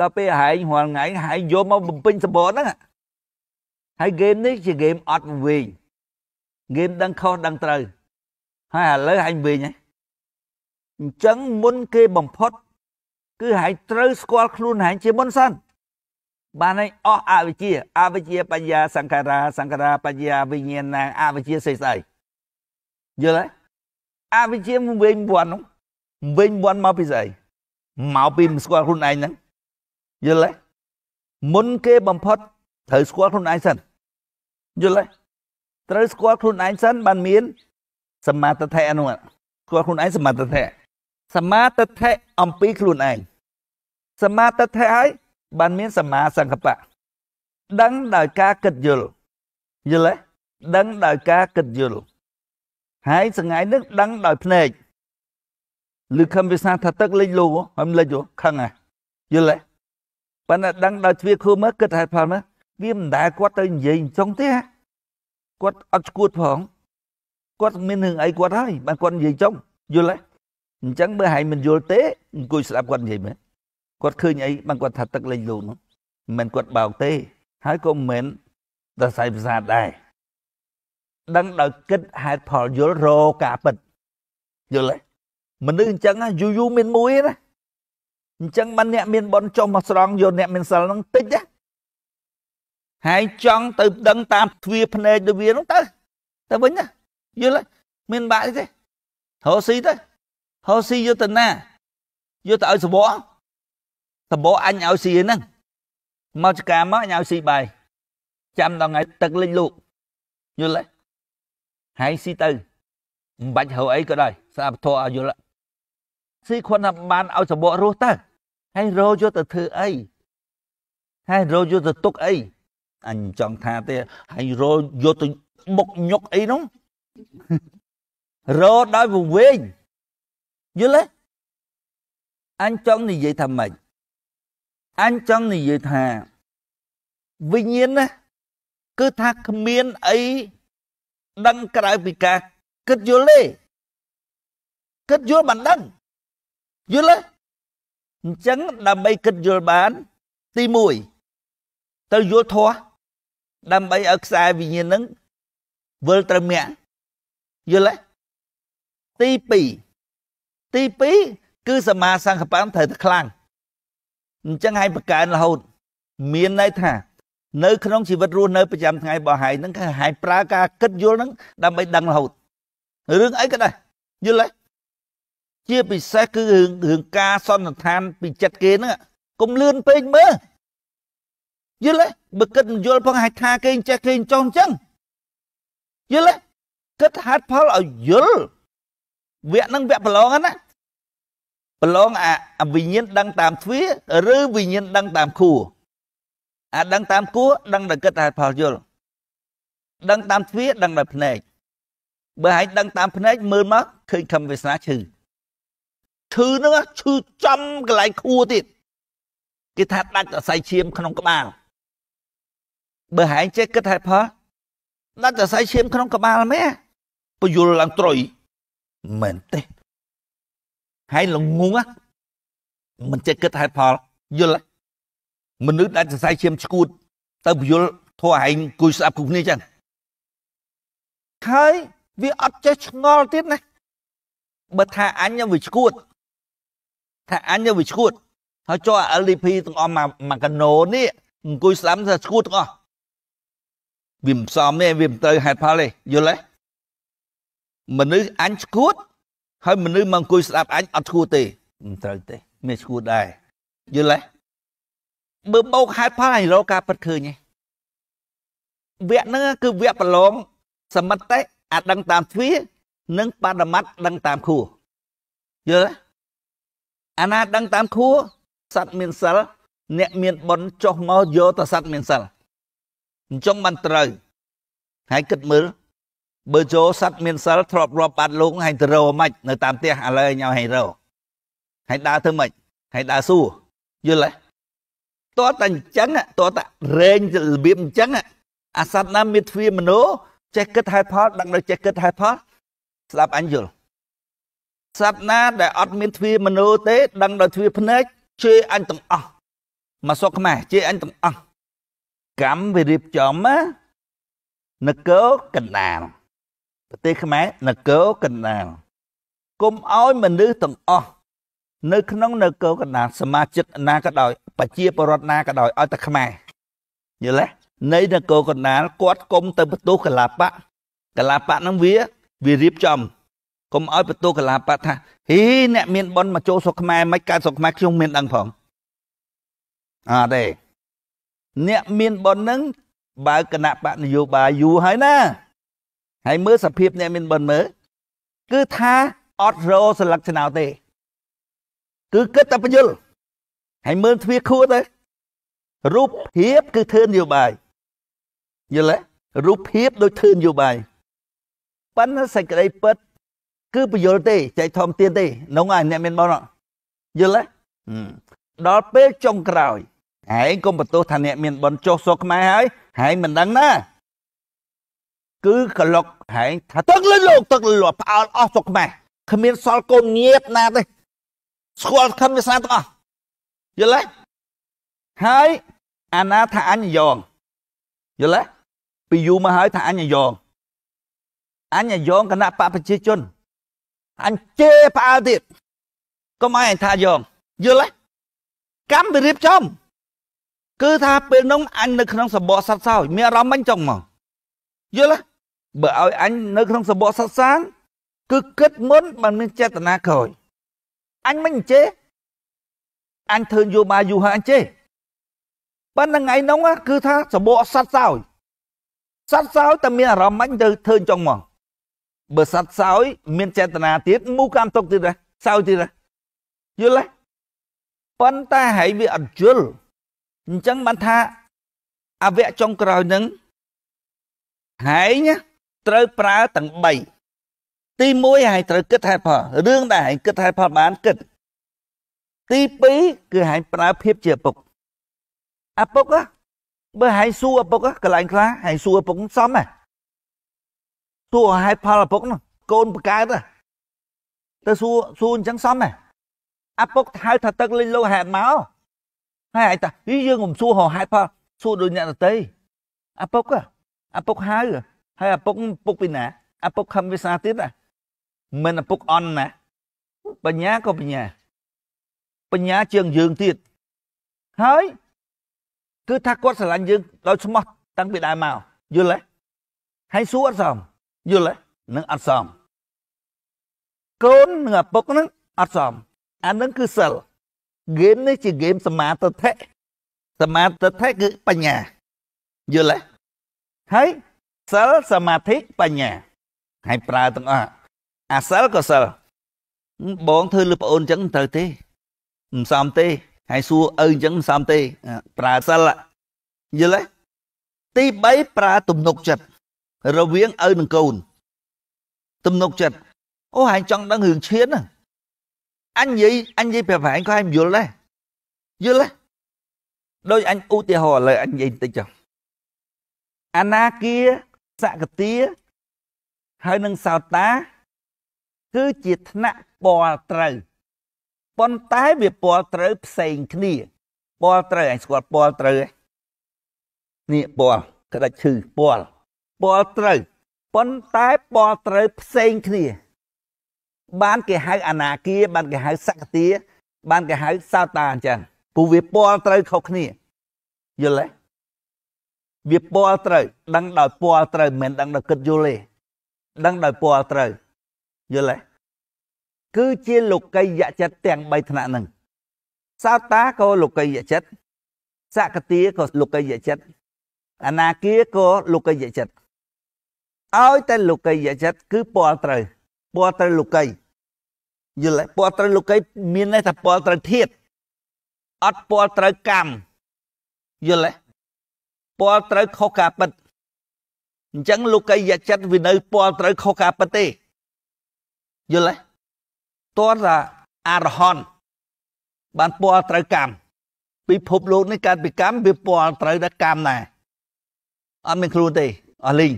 ដល់ពេលហែងរាល់ថ្ងៃហែងយកមកបំពេញសបកហ្នឹងហើយហ្គេមនេះជាហ្គេមអត់វិញងៀមដឹងខុសដឹងត្រូវហើយឥឡូវហែងវិញហ៎អញ្ចឹងមុនគេបំផុតគឺហែងត្រូវស្គាល់ខ្លួនហែងជាមុនសិនបានហើយអស់អវិជ្ជាអវិជ្ជា បញ្ញាសង្ខារាសង្ខារាបញ្ញាវិញ្ញាណអវិជ្ជាស្អីស្អីយល់ហើយអវិជ្ជាវិញវាន់នោះវិញវាន់មកពីស្អីមកពីមិនស្គាល់ខ្លួនឯងហ្នឹងយល់ទេមុនគេបំផុតត្រូវស្គាល់ខ្លួនឯងសិនយល់ទេត្រូវស្គាល់ខ្លួនឯងសិនបានមានសមាទិដ្ឋិអនុស្គាល់ខ្លួនឯងសមាទិដ្ឋិសមាទិដ្ឋិអំពីខ្លួនឯងសមាទិដ្ឋិហើយបានមានសមាសង្កបៈដឹងដោយការគិតយល់យល់ទេដឹងដោយការគិតយល់ហើយសង្ហើយនេះដឹងដោយភ្នែកឬខំវាសនាថាទឹកលេចលោហើយលេចខឹងហ่ะយល់ទេប៉ុន្តែដឹងដោយទ្វាខួរមើលគិតហេតុផលមើលវាមិនដែលគាត់ទៅនិយាយអញ្ចឹងទេហ่ะគាត់អត់ស្គួតផងគាត់មានរឿងអីគាត់ហើយបានគាត់និយាយចុងយល់ទេអញ្ចឹងបើហែងមិនយល់ទេអង្គុយស្ដាប់គាត់និយាយមែនគាត់ឃើញអីបានគាត់ថាទឹកលេងលូនមិនមែនគាត់បោកទេហើយក៏មិនមែនដស័យប្រសាទដែរដឹងដោយគិតហេតុផលយល់រកការពិតយល់ទេមនុស្សអញ្ចឹងយូរយូរមានមួយណាអញ្ចឹងបានអ្នកមានបនចុះមកស្រង់យកអ្នកមានសិលនឹងតិចណាហើយចង់ទៅដឹងតាមទ្វាភ្នែកទៅវានោះទៅទៅវិញណាយល់មានបាក់ទេហោស៊ីទៅហោស៊ីយកទៅណាយកទៅឲ្យសបកសបកអញឲ្យស៊ីហ្នឹងមកចកាមកអញឲ្យស៊ីបាយចាំដល់ថ្ងៃទឹកលិចលោកយល់ទេហើយស៊ីទៅមិនបាច់ហៅអីក៏ដោយសាបធរឲ្យយល់ស៊ីខុនថាបានឲ្យសបករស់ទៅហើយរោយកទៅធ្វើអីហើយរោយកទៅទុកអីអញចង់ថាទេហើយរោយកទៅបុកញុកអីនោះរោដោយវវែងយល់ទេអញចង់និយាយថាម៉េចអញចង់និយាយថាវិញ្ញាណណាគឺថាគ្មានអីដឹងក្រៅពីការគិតយល់ទេគិតយល់បានដឹងយល់ទេអញ្ចឹងដើម្បីគិតយល់បានទី1ទៅយល់ធម៌ដើម្បីឲ្យខ្សែវិញ្ញាណនឹងវិលត្រូវមាក់យល់ទេទី2ទី2គឺសមាសង្កបត្រូវតែខ្លាំងអញ្ចឹងឲ្យបកើនរហូតមានន័យថា នៅ ក្នុងជីវិតរស់នៅប្រចាំថ្ងៃរបស់ហែងហ្នឹងគឺហែងប្រើការគិតយល់ហ្នឹងដើម្បីដឹងរហូតរឿងអីក៏ដែរយល់ទេជាពិសេសគឺរឿងរឿងការសន្និដ្ឋានពីចិត្តគេហ្នឹងកុំលឿនពេកមើលយល់ទេបើគិតមិនយល់ផងហេតុថាគេអញ្ចេះគេអញ្ចោះអញ្ចឹងយល់ទេគិតហេតុផលឲ្យយល់វគ្គហ្នឹងវគ្គប្រឡងណាប្រឡងអាវិញ្ញាណដឹងតាមទ្វាឬវិញ្ញាណដឹងតាមខួរអាដឹងតាមគួរដឹងដល់គិតហេតុផលយល់ដឹងតាមទ្វាដឹងដល់ភ្នែកបើហែងដឹងតាមភ្នែកមើលមកឃើញខំវាសនាឈឺឈឺនឹងឈឺចំកន្លែងខួរទៀតគេថាដាច់សរសៃឈាមក្នុងក្បាលបើហែងចេះគិតហេតុផលដាក់តែសៃឈាមក្នុងក្បាលម៉ែពយល់ឡើងត្រុយមែនទេហើយល្ងងមិនចេះគិតហេតុផលយល់មនុស្សដាក់សរសៃឈាមឈួតទៅពយល់ធោះឯងគួយស្អប់គូគ្នាចឹងហើយវាអត់ចេះឆ្ងល់ទៀតណាបើថាអញវាឈួតថាអញវាឈួតហើយចុះ LDP ទាំងអស់មកមកកណូនេះអង្គុយស្ដាប់ថាឈួតទាំងអស់វាមិនសមទេវាមិនត្រូវហេតុផលទេយល់ទេមនុស្សអញឈួតហើយមនុស្សមកអង្គុយស្ដាប់អញអត់ឈួតទេមិនត្រូវទេមានឈួតដែរយល់ទេបើបោកហេតុផលអញរកការពិតឃើញឯងវគ្គហ្នឹងគឺវគ្គប្រឡងសមត្ថៈអាដឹងតាមទ្វា និងបដមត្តដឹងតាមខួរយល់ទេអាណាដឹងតាមខួរសត្វមានសិលអ្នកមានបុណ្យចុះមកយកទៅសត្វមានសិលអញ្ចឹងបានត្រូវហើយគិតមើលបើចូលសัตว์មានសិលធ្លាប់រាប់បាត់លោកហើយទៅរកមិននៅតាមផ្ទះឥឡូវញ៉ៅហើយរកហើយដើរធ្វើមិនហើយដើរសួរយល់ទេតើតែអញ្ចឹងតើតែរែងរបៀបអញ្ចឹងអាសត្វណាមានទ្វាមនោចេះគិតហេតុផលដឹងដល់ចេះគិតហេតុផលស្ដាប់អញយល់សត្វណាដែលអត់មានទ្វាមនោទេដឹងដល់ទ្វាភ្នែកជេរអញទាំងអស់មកសុកខ្មែរជេរអញទាំងអស់កម្មវារៀបចំណានគរកណ្ដាលប្រទេសខ្មែរនគរកណ្ដាលគុំឲ្យមនុស្សទាំងអស់នៅ ក្នុងនគរកណ្ដាលសមាជិកណាក៏ដោយប្រជាពលរដ្ឋណាក៏ដោយឲ្យតែខ្មែរយល់ទេនៃនគរកណ្ដាលគាត់គុំទៅបន្ទោសកលាបៈកលាបៈនឹងវា វារៀបចំគុំឲ្យបន្ទោសកលាបៈថាហីអ្នក មានប៉ុនមកចូលស្រុកខ្មែរមិនកើតស្រុកខ្មែរខ្ញុំមានដឹងផងអត់ទេអ្នកមានបុណ្យនឹងបើគណៈបកនយោបាយយូរហើយណាហើយមើលសភាពអ្នកមានបុណ្យមើលគឺថាអត់រោសិលឹកឆ្នោតទេ គឺគិតតែបញ្យលហើយមើលទ្វាខួរទៅ រូបភាពគឺធ្វើនយោបាយយល់ទេរូបភាពដូចធ្វើនយោបាយប៉ុន្តែសេចក្តីពិតគឺបញ្យលទេចែកធំទៀតទេនោះឯងអ្នកមានបុណ្យយល់ទេដល់ពេលចុងក្រោយហែងកុំបន្ទោសថាអ្នកមានបនចុះសោកខ្មែរហើយហែងមិនដឹងណាគឺក្លុកហែងថាទឹកលិចលោក ទឹកលាប់ផ្អើលអស់សោកខ្មែរគ្មាន សល់កូនញៀតណាទេ ស្គាល់ខំវាសនាទាំងអស់យល់ទេហើយអាណាថាអញយងយល់ទេពីយូរមកហើយថាអញយងអញយងគណៈបពប្រជាជនអញជេរផ្អើលទៀតកុំឲ្យអញថាយងយល់ទេកម្មវារៀបចំគឺថាពេលនោះអញនៅក្នុងសបកសត្វសោយ មានអារម្មណ៍មិនចង់មកយល់ទេបើឲ្យអញនៅក្នុងសបកសត្វសាងគឺគិតមុនមិនមានចេតនាក្រោយអញមិនចេះអញធ្វើយោបាយយូរហើយអញចេះប៉ុន្តែថ្ងៃនោះគឺថាសបកសត្វសោយសត្វសោយតែមានអារម្មណ៍មិនទៅធ្វើចង់មកបើសត្វសោយ មានចេតនាទៀតមូកម្មຕົកទៀតដែរសោយទៀតដែរយល់ទេប៉ុន្តែហើយវាអត់យល់អញ្ចឹងបានថាអវៈចុងក្រោយនឹងហែងត្រូវប្រើទាំង3ទី1ហែងត្រូវគិតហេតុផលរឿងដែលហែងគិតហេតុផលបានគិតទី2គឺហែងប្រើភាពជាឪពុកឪពុកបើហែងសួរឪពុកកន្លែងខ្លះហែងសួរឪពុកសំហ៎សួរហេតុផលឪពុកនោះកូនបកើតទៅសួរសួរអញ្ចឹងសំហ៎ឪពុកហៅថាទឹកលេងលោហេតុមកហើយអាយតានេះយើងមិនសួរហោហេតុផលសួរដូចអ្នកដតីអាពុកអាពុកហៅហើយអាពុកពុកពីណាអាពុកខំវាសាទៀតណាមិនអាពុកអន់ណាបញ្ញាក៏បញ្ញា បញ្ញាជាងយើងទៀតហើយគឺថាគាត់ស្រឡាញ់យើងដោយស្មោះតាំងពីដើមមកយល់ទេហើយសួរអត់សមយល់ទេនឹងអត់សមកូននឹងឪពុកនឹងអត់សមអានឹងគឺសិលហ្គេមនេះជាហ្គេមសមាធិសមាធិគឺបញ្ញាយល់ទេហើយសិលសមាធិបញ្ញាហើយប្រើទាំងអស់អាសិលក៏សិលបងធ្វើលើប្អូនអញ្ចឹងត្រូវទេមិនសមទេហើយសួរឪអញ្ចឹងមិនសមទេប្រើសិលយល់ទេទី3ប្រើទំនុកចិត្តរវាងឪនិងកូន ទំនុកចិត្តអូហើយចង់ដឹងរឿងឈានណាអញនិយាយអញនិយាយប្រាប់ឯងក៏ឯងយល់ដែរយល់ដែរដោយអញឧទាហរណ៍ឥឡូវអញនិយាយបន្តិចចុះអាណាគាសកទាហើយនឹងសោតា គឺជាថ្នាក់ពណ៌ត្រូវប៉ុន្តែវាពណ៌ត្រូវផ្សេងគ្នាពណ៌ត្រូវឯងស្គាល់ពណ៌ត្រូវឯងនេះពណ៌ក្តិចឈឺពណ៌ពណ៌ត្រូវប៉ុន្តែពណ៌ត្រូវផ្សេងគ្នាបានគេហៅអនាគាបានគេហៅសក្តាបានគេហៅសោតាអញ្ចឹងព្រោះវាពណ៌ត្រូវខុសគ្នាយល់ទេវាពណ៌ត្រូវដឹងដោយពណ៌ត្រូវមិនដឹងដោយគិតយល់ទេដឹងដោយពណ៌ត្រូវយល់ទេគឺជាលោកីយចិត្តទាំង3ថ្នាក់ហ្នឹងសោតាក៏លោកីយចិត្តសកតាក៏លោកីយចិត្តអនាគាក៏លោកីយចិត្តឲ្យតែលោកីយចិត្តគឺពណ៌ត្រូវពណ៌ត្រូវលោកីយយល់ទេពណ៌ត្រូវលោកីមានន័យថាពណ៌ត្រូវធាតអត់ពណ៌ត្រូវកម្មយល់ទេពណ៌ត្រូវខុសការពិតអញ្ចឹងលោកីយចិត្តវានៅពណ៌ត្រូវខុសការពិតទេយល់ទេតរថាអរហន្តបានពណ៌ត្រូវកម្មពិភពលោកនេះកើតពីកម្មវាពណ៌ត្រូវតែកម្មដែរអត់មានខ្លួនទេអស់លីង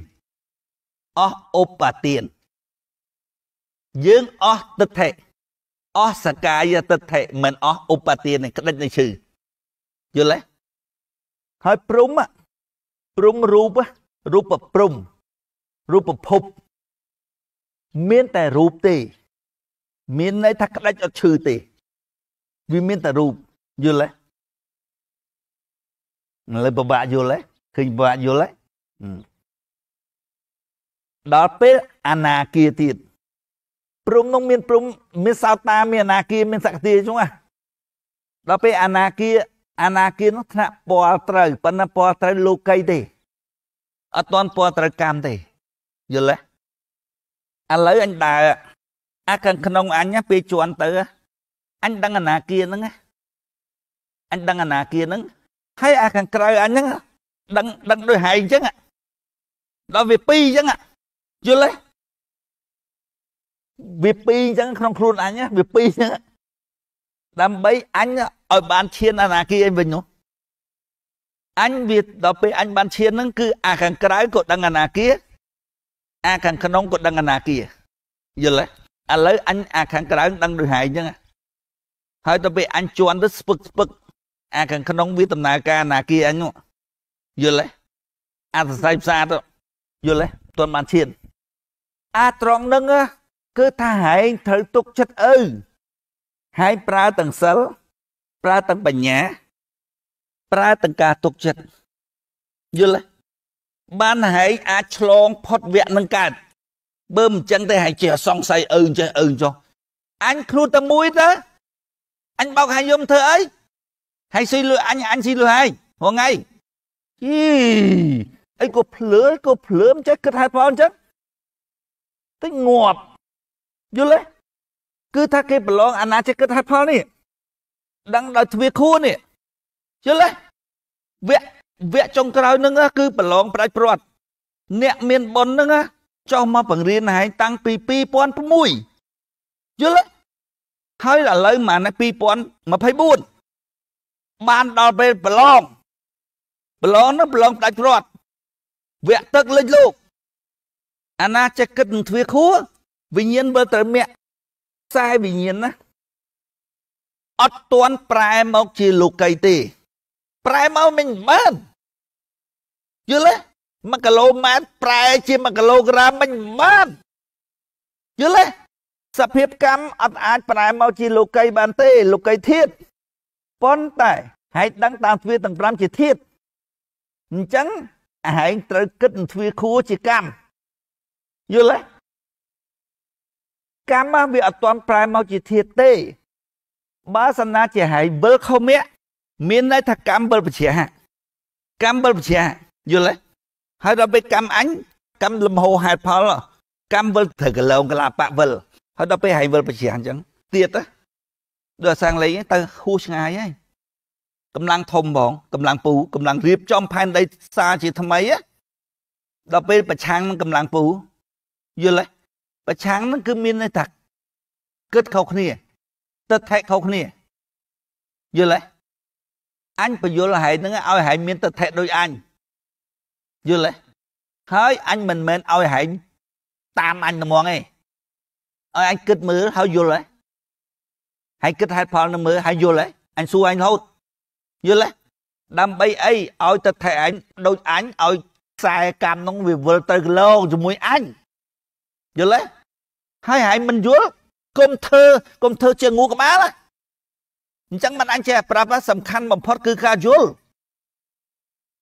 អស់ឧបទានយើងអស់ទឹកថេអស់សកាយតិដ្ឋិមិនអស់ឧបទាននៃក្តិចនៃឈឺយល់ទេហើយព្រំព្រំរូបរូបព្រំរូបភពមានតែរូបទេ មានន័យថាក្តិចអត់ឈឺទេ វាមានតែរូបយល់ទេឥឡូវពិបាកយល់ទេឃើញពិបាកយល់ទេដល់ពេលអនាគាទៀតព្រំនោះមានព្រំមានសោតាមានអនាគាមានសក្តិចឹងណាដល់ពេលអនាគាអនាគានោះថ្នាក់ពណ៌ត្រូវប៉ុន្តែពណ៌ត្រូវលោកីទេអត់តន់ពណ៌ត្រូវកម្មទេយល់ទេឥឡូវអញដើរអាខាងក្នុងអញពេលជន់ទៅអញដឹងអនាគាហ្នឹងអញដឹងអនាគាហ្នឹងហើយអាខាងក្រៅអញហ្នឹងដឹងដឹងដូចហែងអញ្ចឹងដល់វាពីរអញ្ចឹងយល់ទេវាពីរអញ្ចឹងក្នុងខ្លួនអញវាពីរអញ្ចឹងដើម្បីអញឲ្យបានឈានអនាគតឯងវិញនោះអញវាដល់ពេលអញបានឈានហ្នឹង គឺអាខាងក្រៅក៏ដឹងអនាគតអាខាងក្នុងក៏ដឹងអនាគតយល់ទេឥឡូវអញអាខាងក្រៅដឹងដូចហែងអញ្ចឹងហើយដល់ពេលអញជន់ទៅស្ពឹកស្ពឹក អាខាងក្នុងវាដំណើរការអនាគតអញនោះយល់ទេអាសរសៃផ្សាទៅយល់ទេមិនទាន់បានឈានអាត្រង់ហ្នឹងណាគឺថាហែងត្រូវទុកចិត្តឪហើយប្រើទាំងសិលប្រើទាំងបញ្ញា ប្រើទាំងការទុកចិត្តយល់ទេបានហែងអាចឆ្លងផុតវគ្គនឹងកើតបើមិនចឹងទេហែងចេះសង្ស័យឪចេះឪចុះអញគ្រូតែមួយទៅអញបោកហែងយំធ្វើអីហើយស៊ីលុយអញអញស៊ីលុយហែងហងៃយីអីក៏ភ្លើក៏ភ្លើមចេះគិតហេតុផលអញ្ចឹងតិចងាប់យល់ទេគឺថាគេប្រឡងអាណាចេះគិតហេតុផលនេះដឹងដល់ទ្វាខួននេះយល់ទេវគ្គវគ្គចុងក្រោយនឹងគឺប្រឡងប្រាច់ព្រាត់អ្នកមានបុណ្យនឹងចោះមកបង្រៀនហែងតាំងពី2006យល់ទេហើយឥឡូវម៉ាន2024បានដល់ពេលប្រឡងប្រឡងនឹងប្រឡងផ្ដាច់ព្រាត់វគ្គទឹកលិចលោកអាណាចេះគិតនឹងទ្វាខួរវិញ្ញាណបើត្រូវមាក់ខ្សែវិញ្ញាណណាអត់ទាន់ប្រែមកជាលោកីទេប្រែមកមិនបាន យល់ទេ1គីឡូម៉ែត្រប្រែជា1គីឡូក្រាមមិនបាន យល់ទេសភាពកម្មអត់អាច ប្រែមកជាលោកីបានទេលោកីធាតប៉ុន្តែហែកដឹងតាមទ្វាទាំង5ជាធាតអញ្ចឹងឯងត្រូវគិតនឹងទ្វាខួរជាកម្មយល់ទេកម្មវាអត់ទាន់ប្រែមកជាធាតទេបើសណាជាហៃវិលខមៈមានន័យថាកម្មវិលបជ្រះកម្មវិលបជ្រះយល់ទេហើយដល់ពេលកម្មអញកម្មលំហោហេតុផល កម្មវិលត្រូវកលងកលាបៈវិលហើយដល់ពេលហៃវិលបជ្រះអញ្ចឹងទៀតណាដល់សាំងលេងទៅហួសឆ្ងាយហើយកម្លាំងធំហ្មងកម្លាំងពូកម្លាំងរៀបចំផែនដីសាជាថ្មីដល់ពេលប្រឆាំងនឹងកម្លាំងពូយល់ទេប្រឆាំងនឹងគឺមានន័យថាគិតខុសគ្នាទឹកថែខុសគ្នាយល់ទេអញបញ្យល់ហែងហ្នឹងឲ្យហែងមានទឹកថែដូចអញយល់ទេហើយអញមិនមែនឲ្យហែងតាមអញតែហ្មងឯងឲ្យអញគិតមើលហើយយល់ទេហើយគិតហេតុផលនឹងមើលហើយយល់ទេអញសួរអញរហូតយល់ទេដើម្បីអីឲ្យទឹកថែអញដូចអញឲ្យខ្សែកម្មហ្នឹងវាវិលទៅលោកជាមួយអញយល់ទេហើយហែងមិនយល់កុំធ្វើកុំធ្វើជាងូក្បាលអញ្ចឹងមិនអញចេះប្រាប់សំខាន់បំផុតគឺការយល់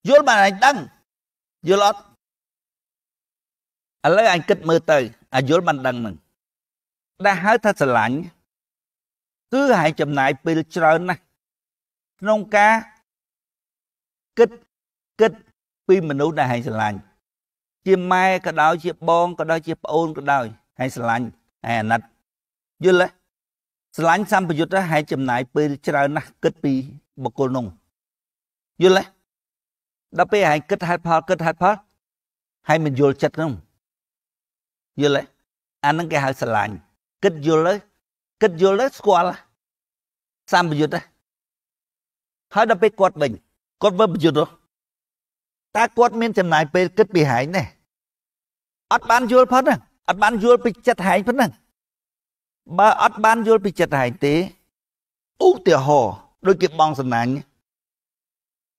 យល់បានអញដឹងយល់អត់ឥឡូវអញគិតមើលទៅអាយល់បានដឹងនឹងដែលហៅថាស្រឡាញ់គឺហែងចំណាយពេលច្រើនណាស់ក្នុងការគិតគិតពីមនុស្សដែលហែងស្រឡាញ់ជាម៉ែក៏ដោយ ជាបងក៏ដោយជាប្អូនក៏ដោយហើយស្រឡាញ់ហើយអាណិតយល់ទេស្រឡាញ់សម្ពយុទ្ធហើយចំណាយពេលច្រើនណាស់គិតពីបុគ្គលនោះយល់ទេដល់ពេលហើយគិតហេតុផលគិតហេតុផលហើយមិនយល់ចិត្តនោះយល់ទេអានឹងគេហៅស្រឡាញ់គិតយល់ទៅគិតយល់ទៅស្គាល់សម្ពយុទ្ធហើយដល់ពេលគាត់វិញគាត់វិញប្រយុទ្ធតើគាត់មានចំណាយពេលគិតពីហែងទេអត់បានយល់ផុតហ្នឹងអត់បានយល់ពីចិត្តហែងប៉ុណ្ណឹងបើអត់បានយល់ពីចិត្តហែងទេឧទាហរណ៍ដូចគេបងសំណាញ់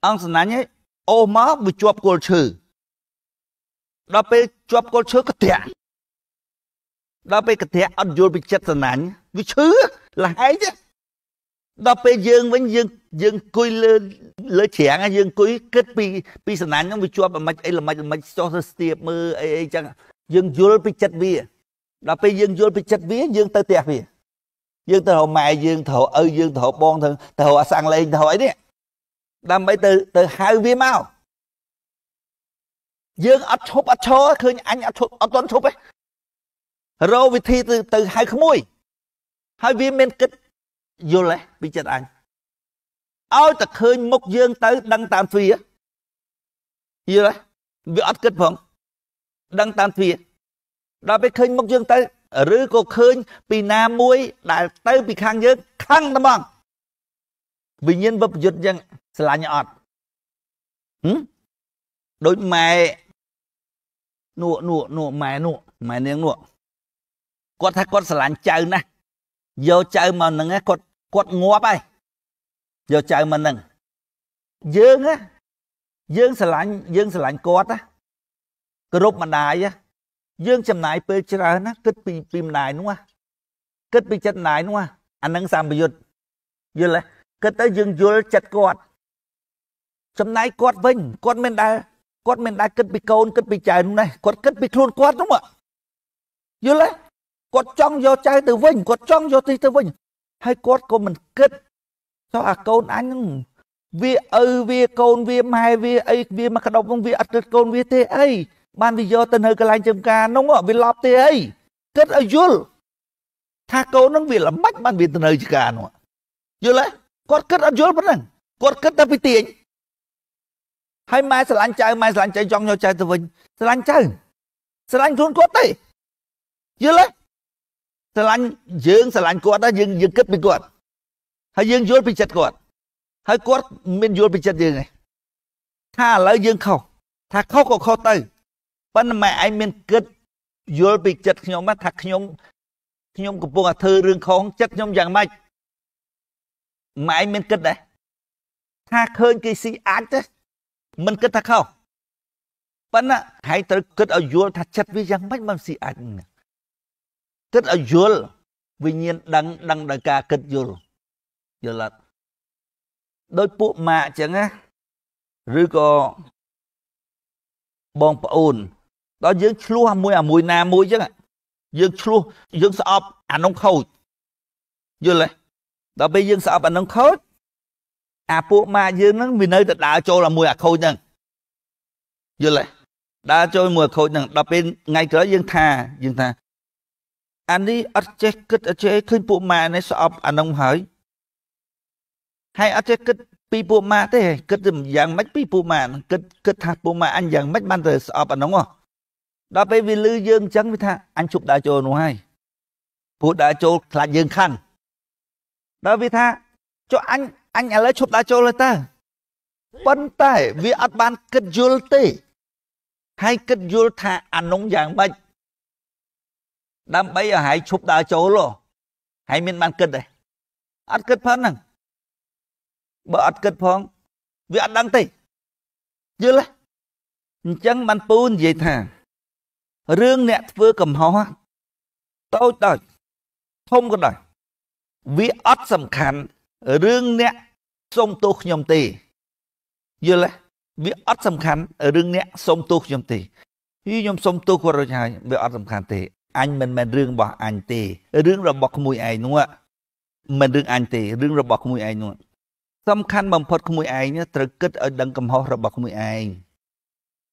អង្គសំណាញ់ឯងអូសមកវាជាប់គល់ឈើដល់ពេលជាប់គល់ឈើក្រាក់ដល់ពេលក្រាក់អត់យល់ពីចិត្តសំណាញ់វាឈឺលះឯងដល់ពេលយើងវិញយើងយើងអង្គុយលើលើច្រាំងយើងអង្គុយគិតពីពីសំណាញ់ហ្នឹងវាជាប់អាម៉េចអីល្មិចល្មិចចោះទៅស្ទាបមើលអីអីចឹងយើងយល់ពីចិត្តវាដល់ពេលយើងយល់ពីចិត្តវាយើងទៅផ្ទះវាយើងទៅរកម៉ែយើងទៅរកឪយើងទៅរកបងទៅទៅរកអាសាំងលេងទៅរកអីនេះដើម្បីទៅទៅហៅវាមកយើងអត់ឈប់អត់ឈរឃើញអញអត់ឈប់អត់ទាន់ឈប់ទេរកវិធីទៅទៅហៅក្មួយហើយវាមានគិតយល់ទេពីចិត្តអញឲ្យតែឃើញ មុខយើងទៅ ដឹងតាមទ្វាយល់ទេវាអត់គិតផងដឹងតាមទ្វាដល់ពេលឃើញមុខយើងទៅឬក៏ឃើញពីណាមួយ ដែលទៅពីខាងយើងខាងត្មងវិញ្ញាណវិបយុទ្ធយ៉ាង ស្រឡាញ់អត់ហឹមដូចម៉ែនួនួនួម៉ែនួម៉ែនាងនួគាត់ថាគាត់ស្រឡាញ់ចៅណាស់យកចៅមកនឹងគាត់គាត់ងាប់ហើយយកចៅមិនហ្នឹងយើងណាយើងស្រឡាញ់យើងស្រឡាញ់គាត់ណាគោរពម្ដាយយើងចំណាយពេលច្រើនណាគិតពីពីម្ដាយនោះគិតពីចិត្តម្ដាយនោះអានឹងសម្បយុទ្ធយល់ទេគិតទៅយើងយល់ចិត្តគាត់ចំណាយគាត់វិញគាត់មិនដែលគាត់មិនដែលគិតពីកូនគិតពីចៅនោះណាគាត់គិតពីខ្លួនគាត់នោះយល់ទេគាត់ចង់យកចៅទៅវិញគាត់ចង់យកទីទៅវិញហើយគាត់ក៏មិនគិតចុះអាកូនអញនឹងវាឪវាកូនវាម៉ែវាអីវាមកក្តប់នឹងវាអត់គិតកូនវាទេអីបានវាយកទៅនៅកន្លែងចំការនោះវាឡប់ទេអីគិតឲ្យយល់ថាកូននឹងវាល្មិចបានវាទៅនៅចំការនោះយល់ទេគាត់គិតអត់យល់ប៉ុណ្ណឹងគាត់គិតតែពីទាញហើយម៉ែស្រឡាញ់ចៅម៉ែស្រឡាញ់ចៅចង់យកចៅទៅវិញស្រឡាញ់ចៅស្រឡាញ់ខ្លួនគាត់ទេយល់ទេស្រឡាញ់យើងស្រឡាញ់គាត់ដែរយើងយើងគិតពីគាត់ ហើយយើងយល់ពីចិត្តគាត់ហើយគាត់មានយល់ពីចិត្តយើងទេថាឥឡូវយើងខុសថាខុសក៏ខុសទៅប៉ុន្តែម៉ែឯងមានគិតយល់ពីចិត្តខ្ញុំថាខ្ញុំខ្ញុំកំពុងតែធ្វើរឿងខុសចិត្តខ្ញុំយ៉ាងម៉េចម៉ែឯងមានគិតដែរថាឃើញគេស៊ីអាចទេមិនគិតថាខុសប៉ុន្តែឯងត្រូវគិតឲ្យយល់ថាចិត្តវាយ៉ាងម៉េចមិនស៊ីអាចហ្នឹងគិតឲ្យយល់វិញ្ញាណដឹងដឹងដោយការគិតយល់យល់អត់ដោយពួកម៉ាក់អញ្ចឹងណាឬក៏បងប្អូនដល់យើងឆ្លោះមួយអាមួយណាមួយអញ្ចឹងយើងឆ្លោះយើងស្អប់អានោះខូចយល់ទេដល់ពេលយើងស្អប់អានោះខូចអាពួកម៉ាក់យើងហ្នឹងវានៅតែដើរចូលជាមួយអាខូចហ្នឹងយល់ទេដើរចូលមួយអាខូចហ្នឹងដល់ពេលថ្ងៃក្រោយយើងថាយើងថាអានេះអត់ចេះគិតអត់ចេះឃើញពួកម៉ានេះស្អប់អានោះហើយហើយអត់ចេះគិតពីពួកម៉ាទេ គិតយ៉ាងម៉េចពីពួកម៉ាគិតគិតថាពួកម៉ាអញយ៉ាងម៉េចបានទៅស្អប់អានោះដល់ពេលវាលឺយើងអញ្ចឹងវាថាអញជប់ដើរចូលនោះហើយពួកដើរចូលខ្លាចយើងខឹងដល់វាថាចុះអញអញឥឡូវឈប់ដើរចូលទៅតើប៉ុន្តែវាអត់បានគិតយល់ទេហើយគិតយល់ថាអានុងយ៉ាងម៉េចដើម្បីឲ្យហែងឈប់ដើរចូលហែងមានបានគិតទេអត់គិតផងហ្នឹងបើអត់គិតផងវាអត់ដឹងទេយល់ទេអញ្ចឹងបានពូននិយាយថារឿងអ្នកធ្វើកំហុសតូចដូចធំក៏ដោយវាអត់សំខាន់រឿងអ្នកសុំទោសខ្ញុំទេយល់ទេវាអត់សំខាន់រឿងអ្នកសុំទោសខ្ញុំទេយីខ្ញុំសុំទោសគាត់រួចហើយវាអត់សំខាន់ទេអញមិនមែនរឿងរបស់អញទេរឿងរបស់ក្មួយឯងនោះមិនរឿងអញទេរឿងរបស់ក្មួយឯងនោះសំខាន់បំផុតក្មួយឯងត្រូវគិតឲ្យដឹងកំហុសរបស់ក្មួយឯង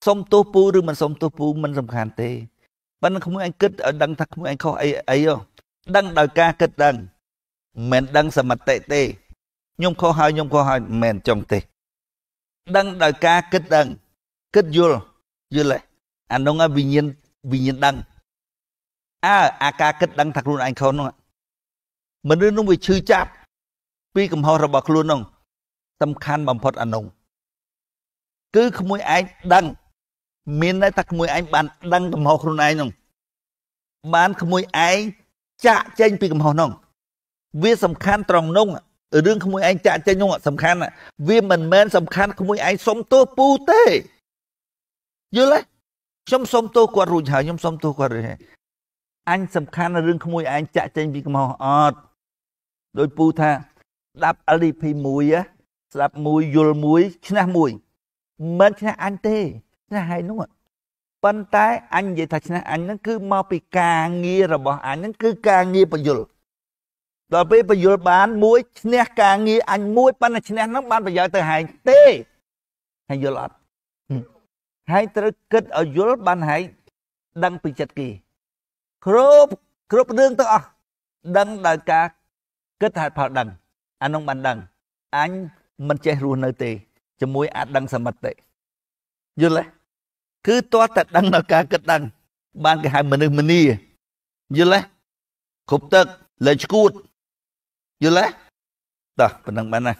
សុំទោសពូឬមិនសុំទោសពូមិនសំខាន់ទេបើនឹងក្មួយឯងគិតឲ្យដឹងថាក្មួយឯងខុសអីអីដឹងដោយការគិតដឹងមិនដឹងសមតិទេខ្ញុំខុសហើយខ្ញុំខុសហើយមិនចង់ទេដឹងដោយការគិតដឹងគិតយល់យល់អានោះវិញ្ញាណវិញ្ញាណដឹងអើអាការគិតដឹងថាខ្លួនឯងខុសនោះមនុស្សនោះវាឈឺចាប់ពីកំហុសរបស់ខ្លួននោះសំខាន់បំផុតអានោះគឺក្មួយឯងដឹងមានន័យថាក្មួយឯងបានដឹងកំហុសខ្លួនឯងនោះបានក្មួយឯងចាក់ចេញពីកំហុសនោះវាសំខាន់ត្រង់នោះរឿងក្មួយឯងចាក់ចេញនោះសំខាន់វាមិនមែនសំខាន់ក្មួយឯងសុំទោសពូទេ យល់ទេខ្ញុំសុំទោសគាត់រួចហើយខ្ញុំសុំទោសគាត់រួចហើយអញសំខាន់រឿងក្មួយឯងចាក់ចេញពីកំហុសអត់ដោយពូថាស្ដាប់ LDP 1ស្ដាប់មួយយល់មួយឆ្នះមួយ មិនឆ្នះអញទេឆ្នះហើយនោះប៉ុន្តែអញនិយាយថាឆ្នះអញហ្នឹង គឺមកពីការងាររបស់អញហ្នឹងគឺការងារបញ្យលដល់ពេលបញ្យលបានមួយឈ្នះការងារអញមួយប៉ុន្តែឈ្នះហ្នឹងបានប្រយោជន៍ទៅហែងទេហើយយល់អត់ហើយត្រូវគិតឲ្យយល់បានហែងដឹងពីចិត្តគេគ្រប់គ្រប់រឿងទាំងអស់ដឹងដោយការគិតហេតុផលដឹង អានោះបានដឹងអញមិនចេះរស់នៅទេជាមួយអាដឹងសមិទ្ធិយល់ទេគឺតោះតែដឹងដល់ការគិតដឹងបានគេហៅមនុស្សមនីយល់ទេគ្រប់ទឹកលើឈួតយល់ទេតោះប៉ុណ្ណឹងបានណា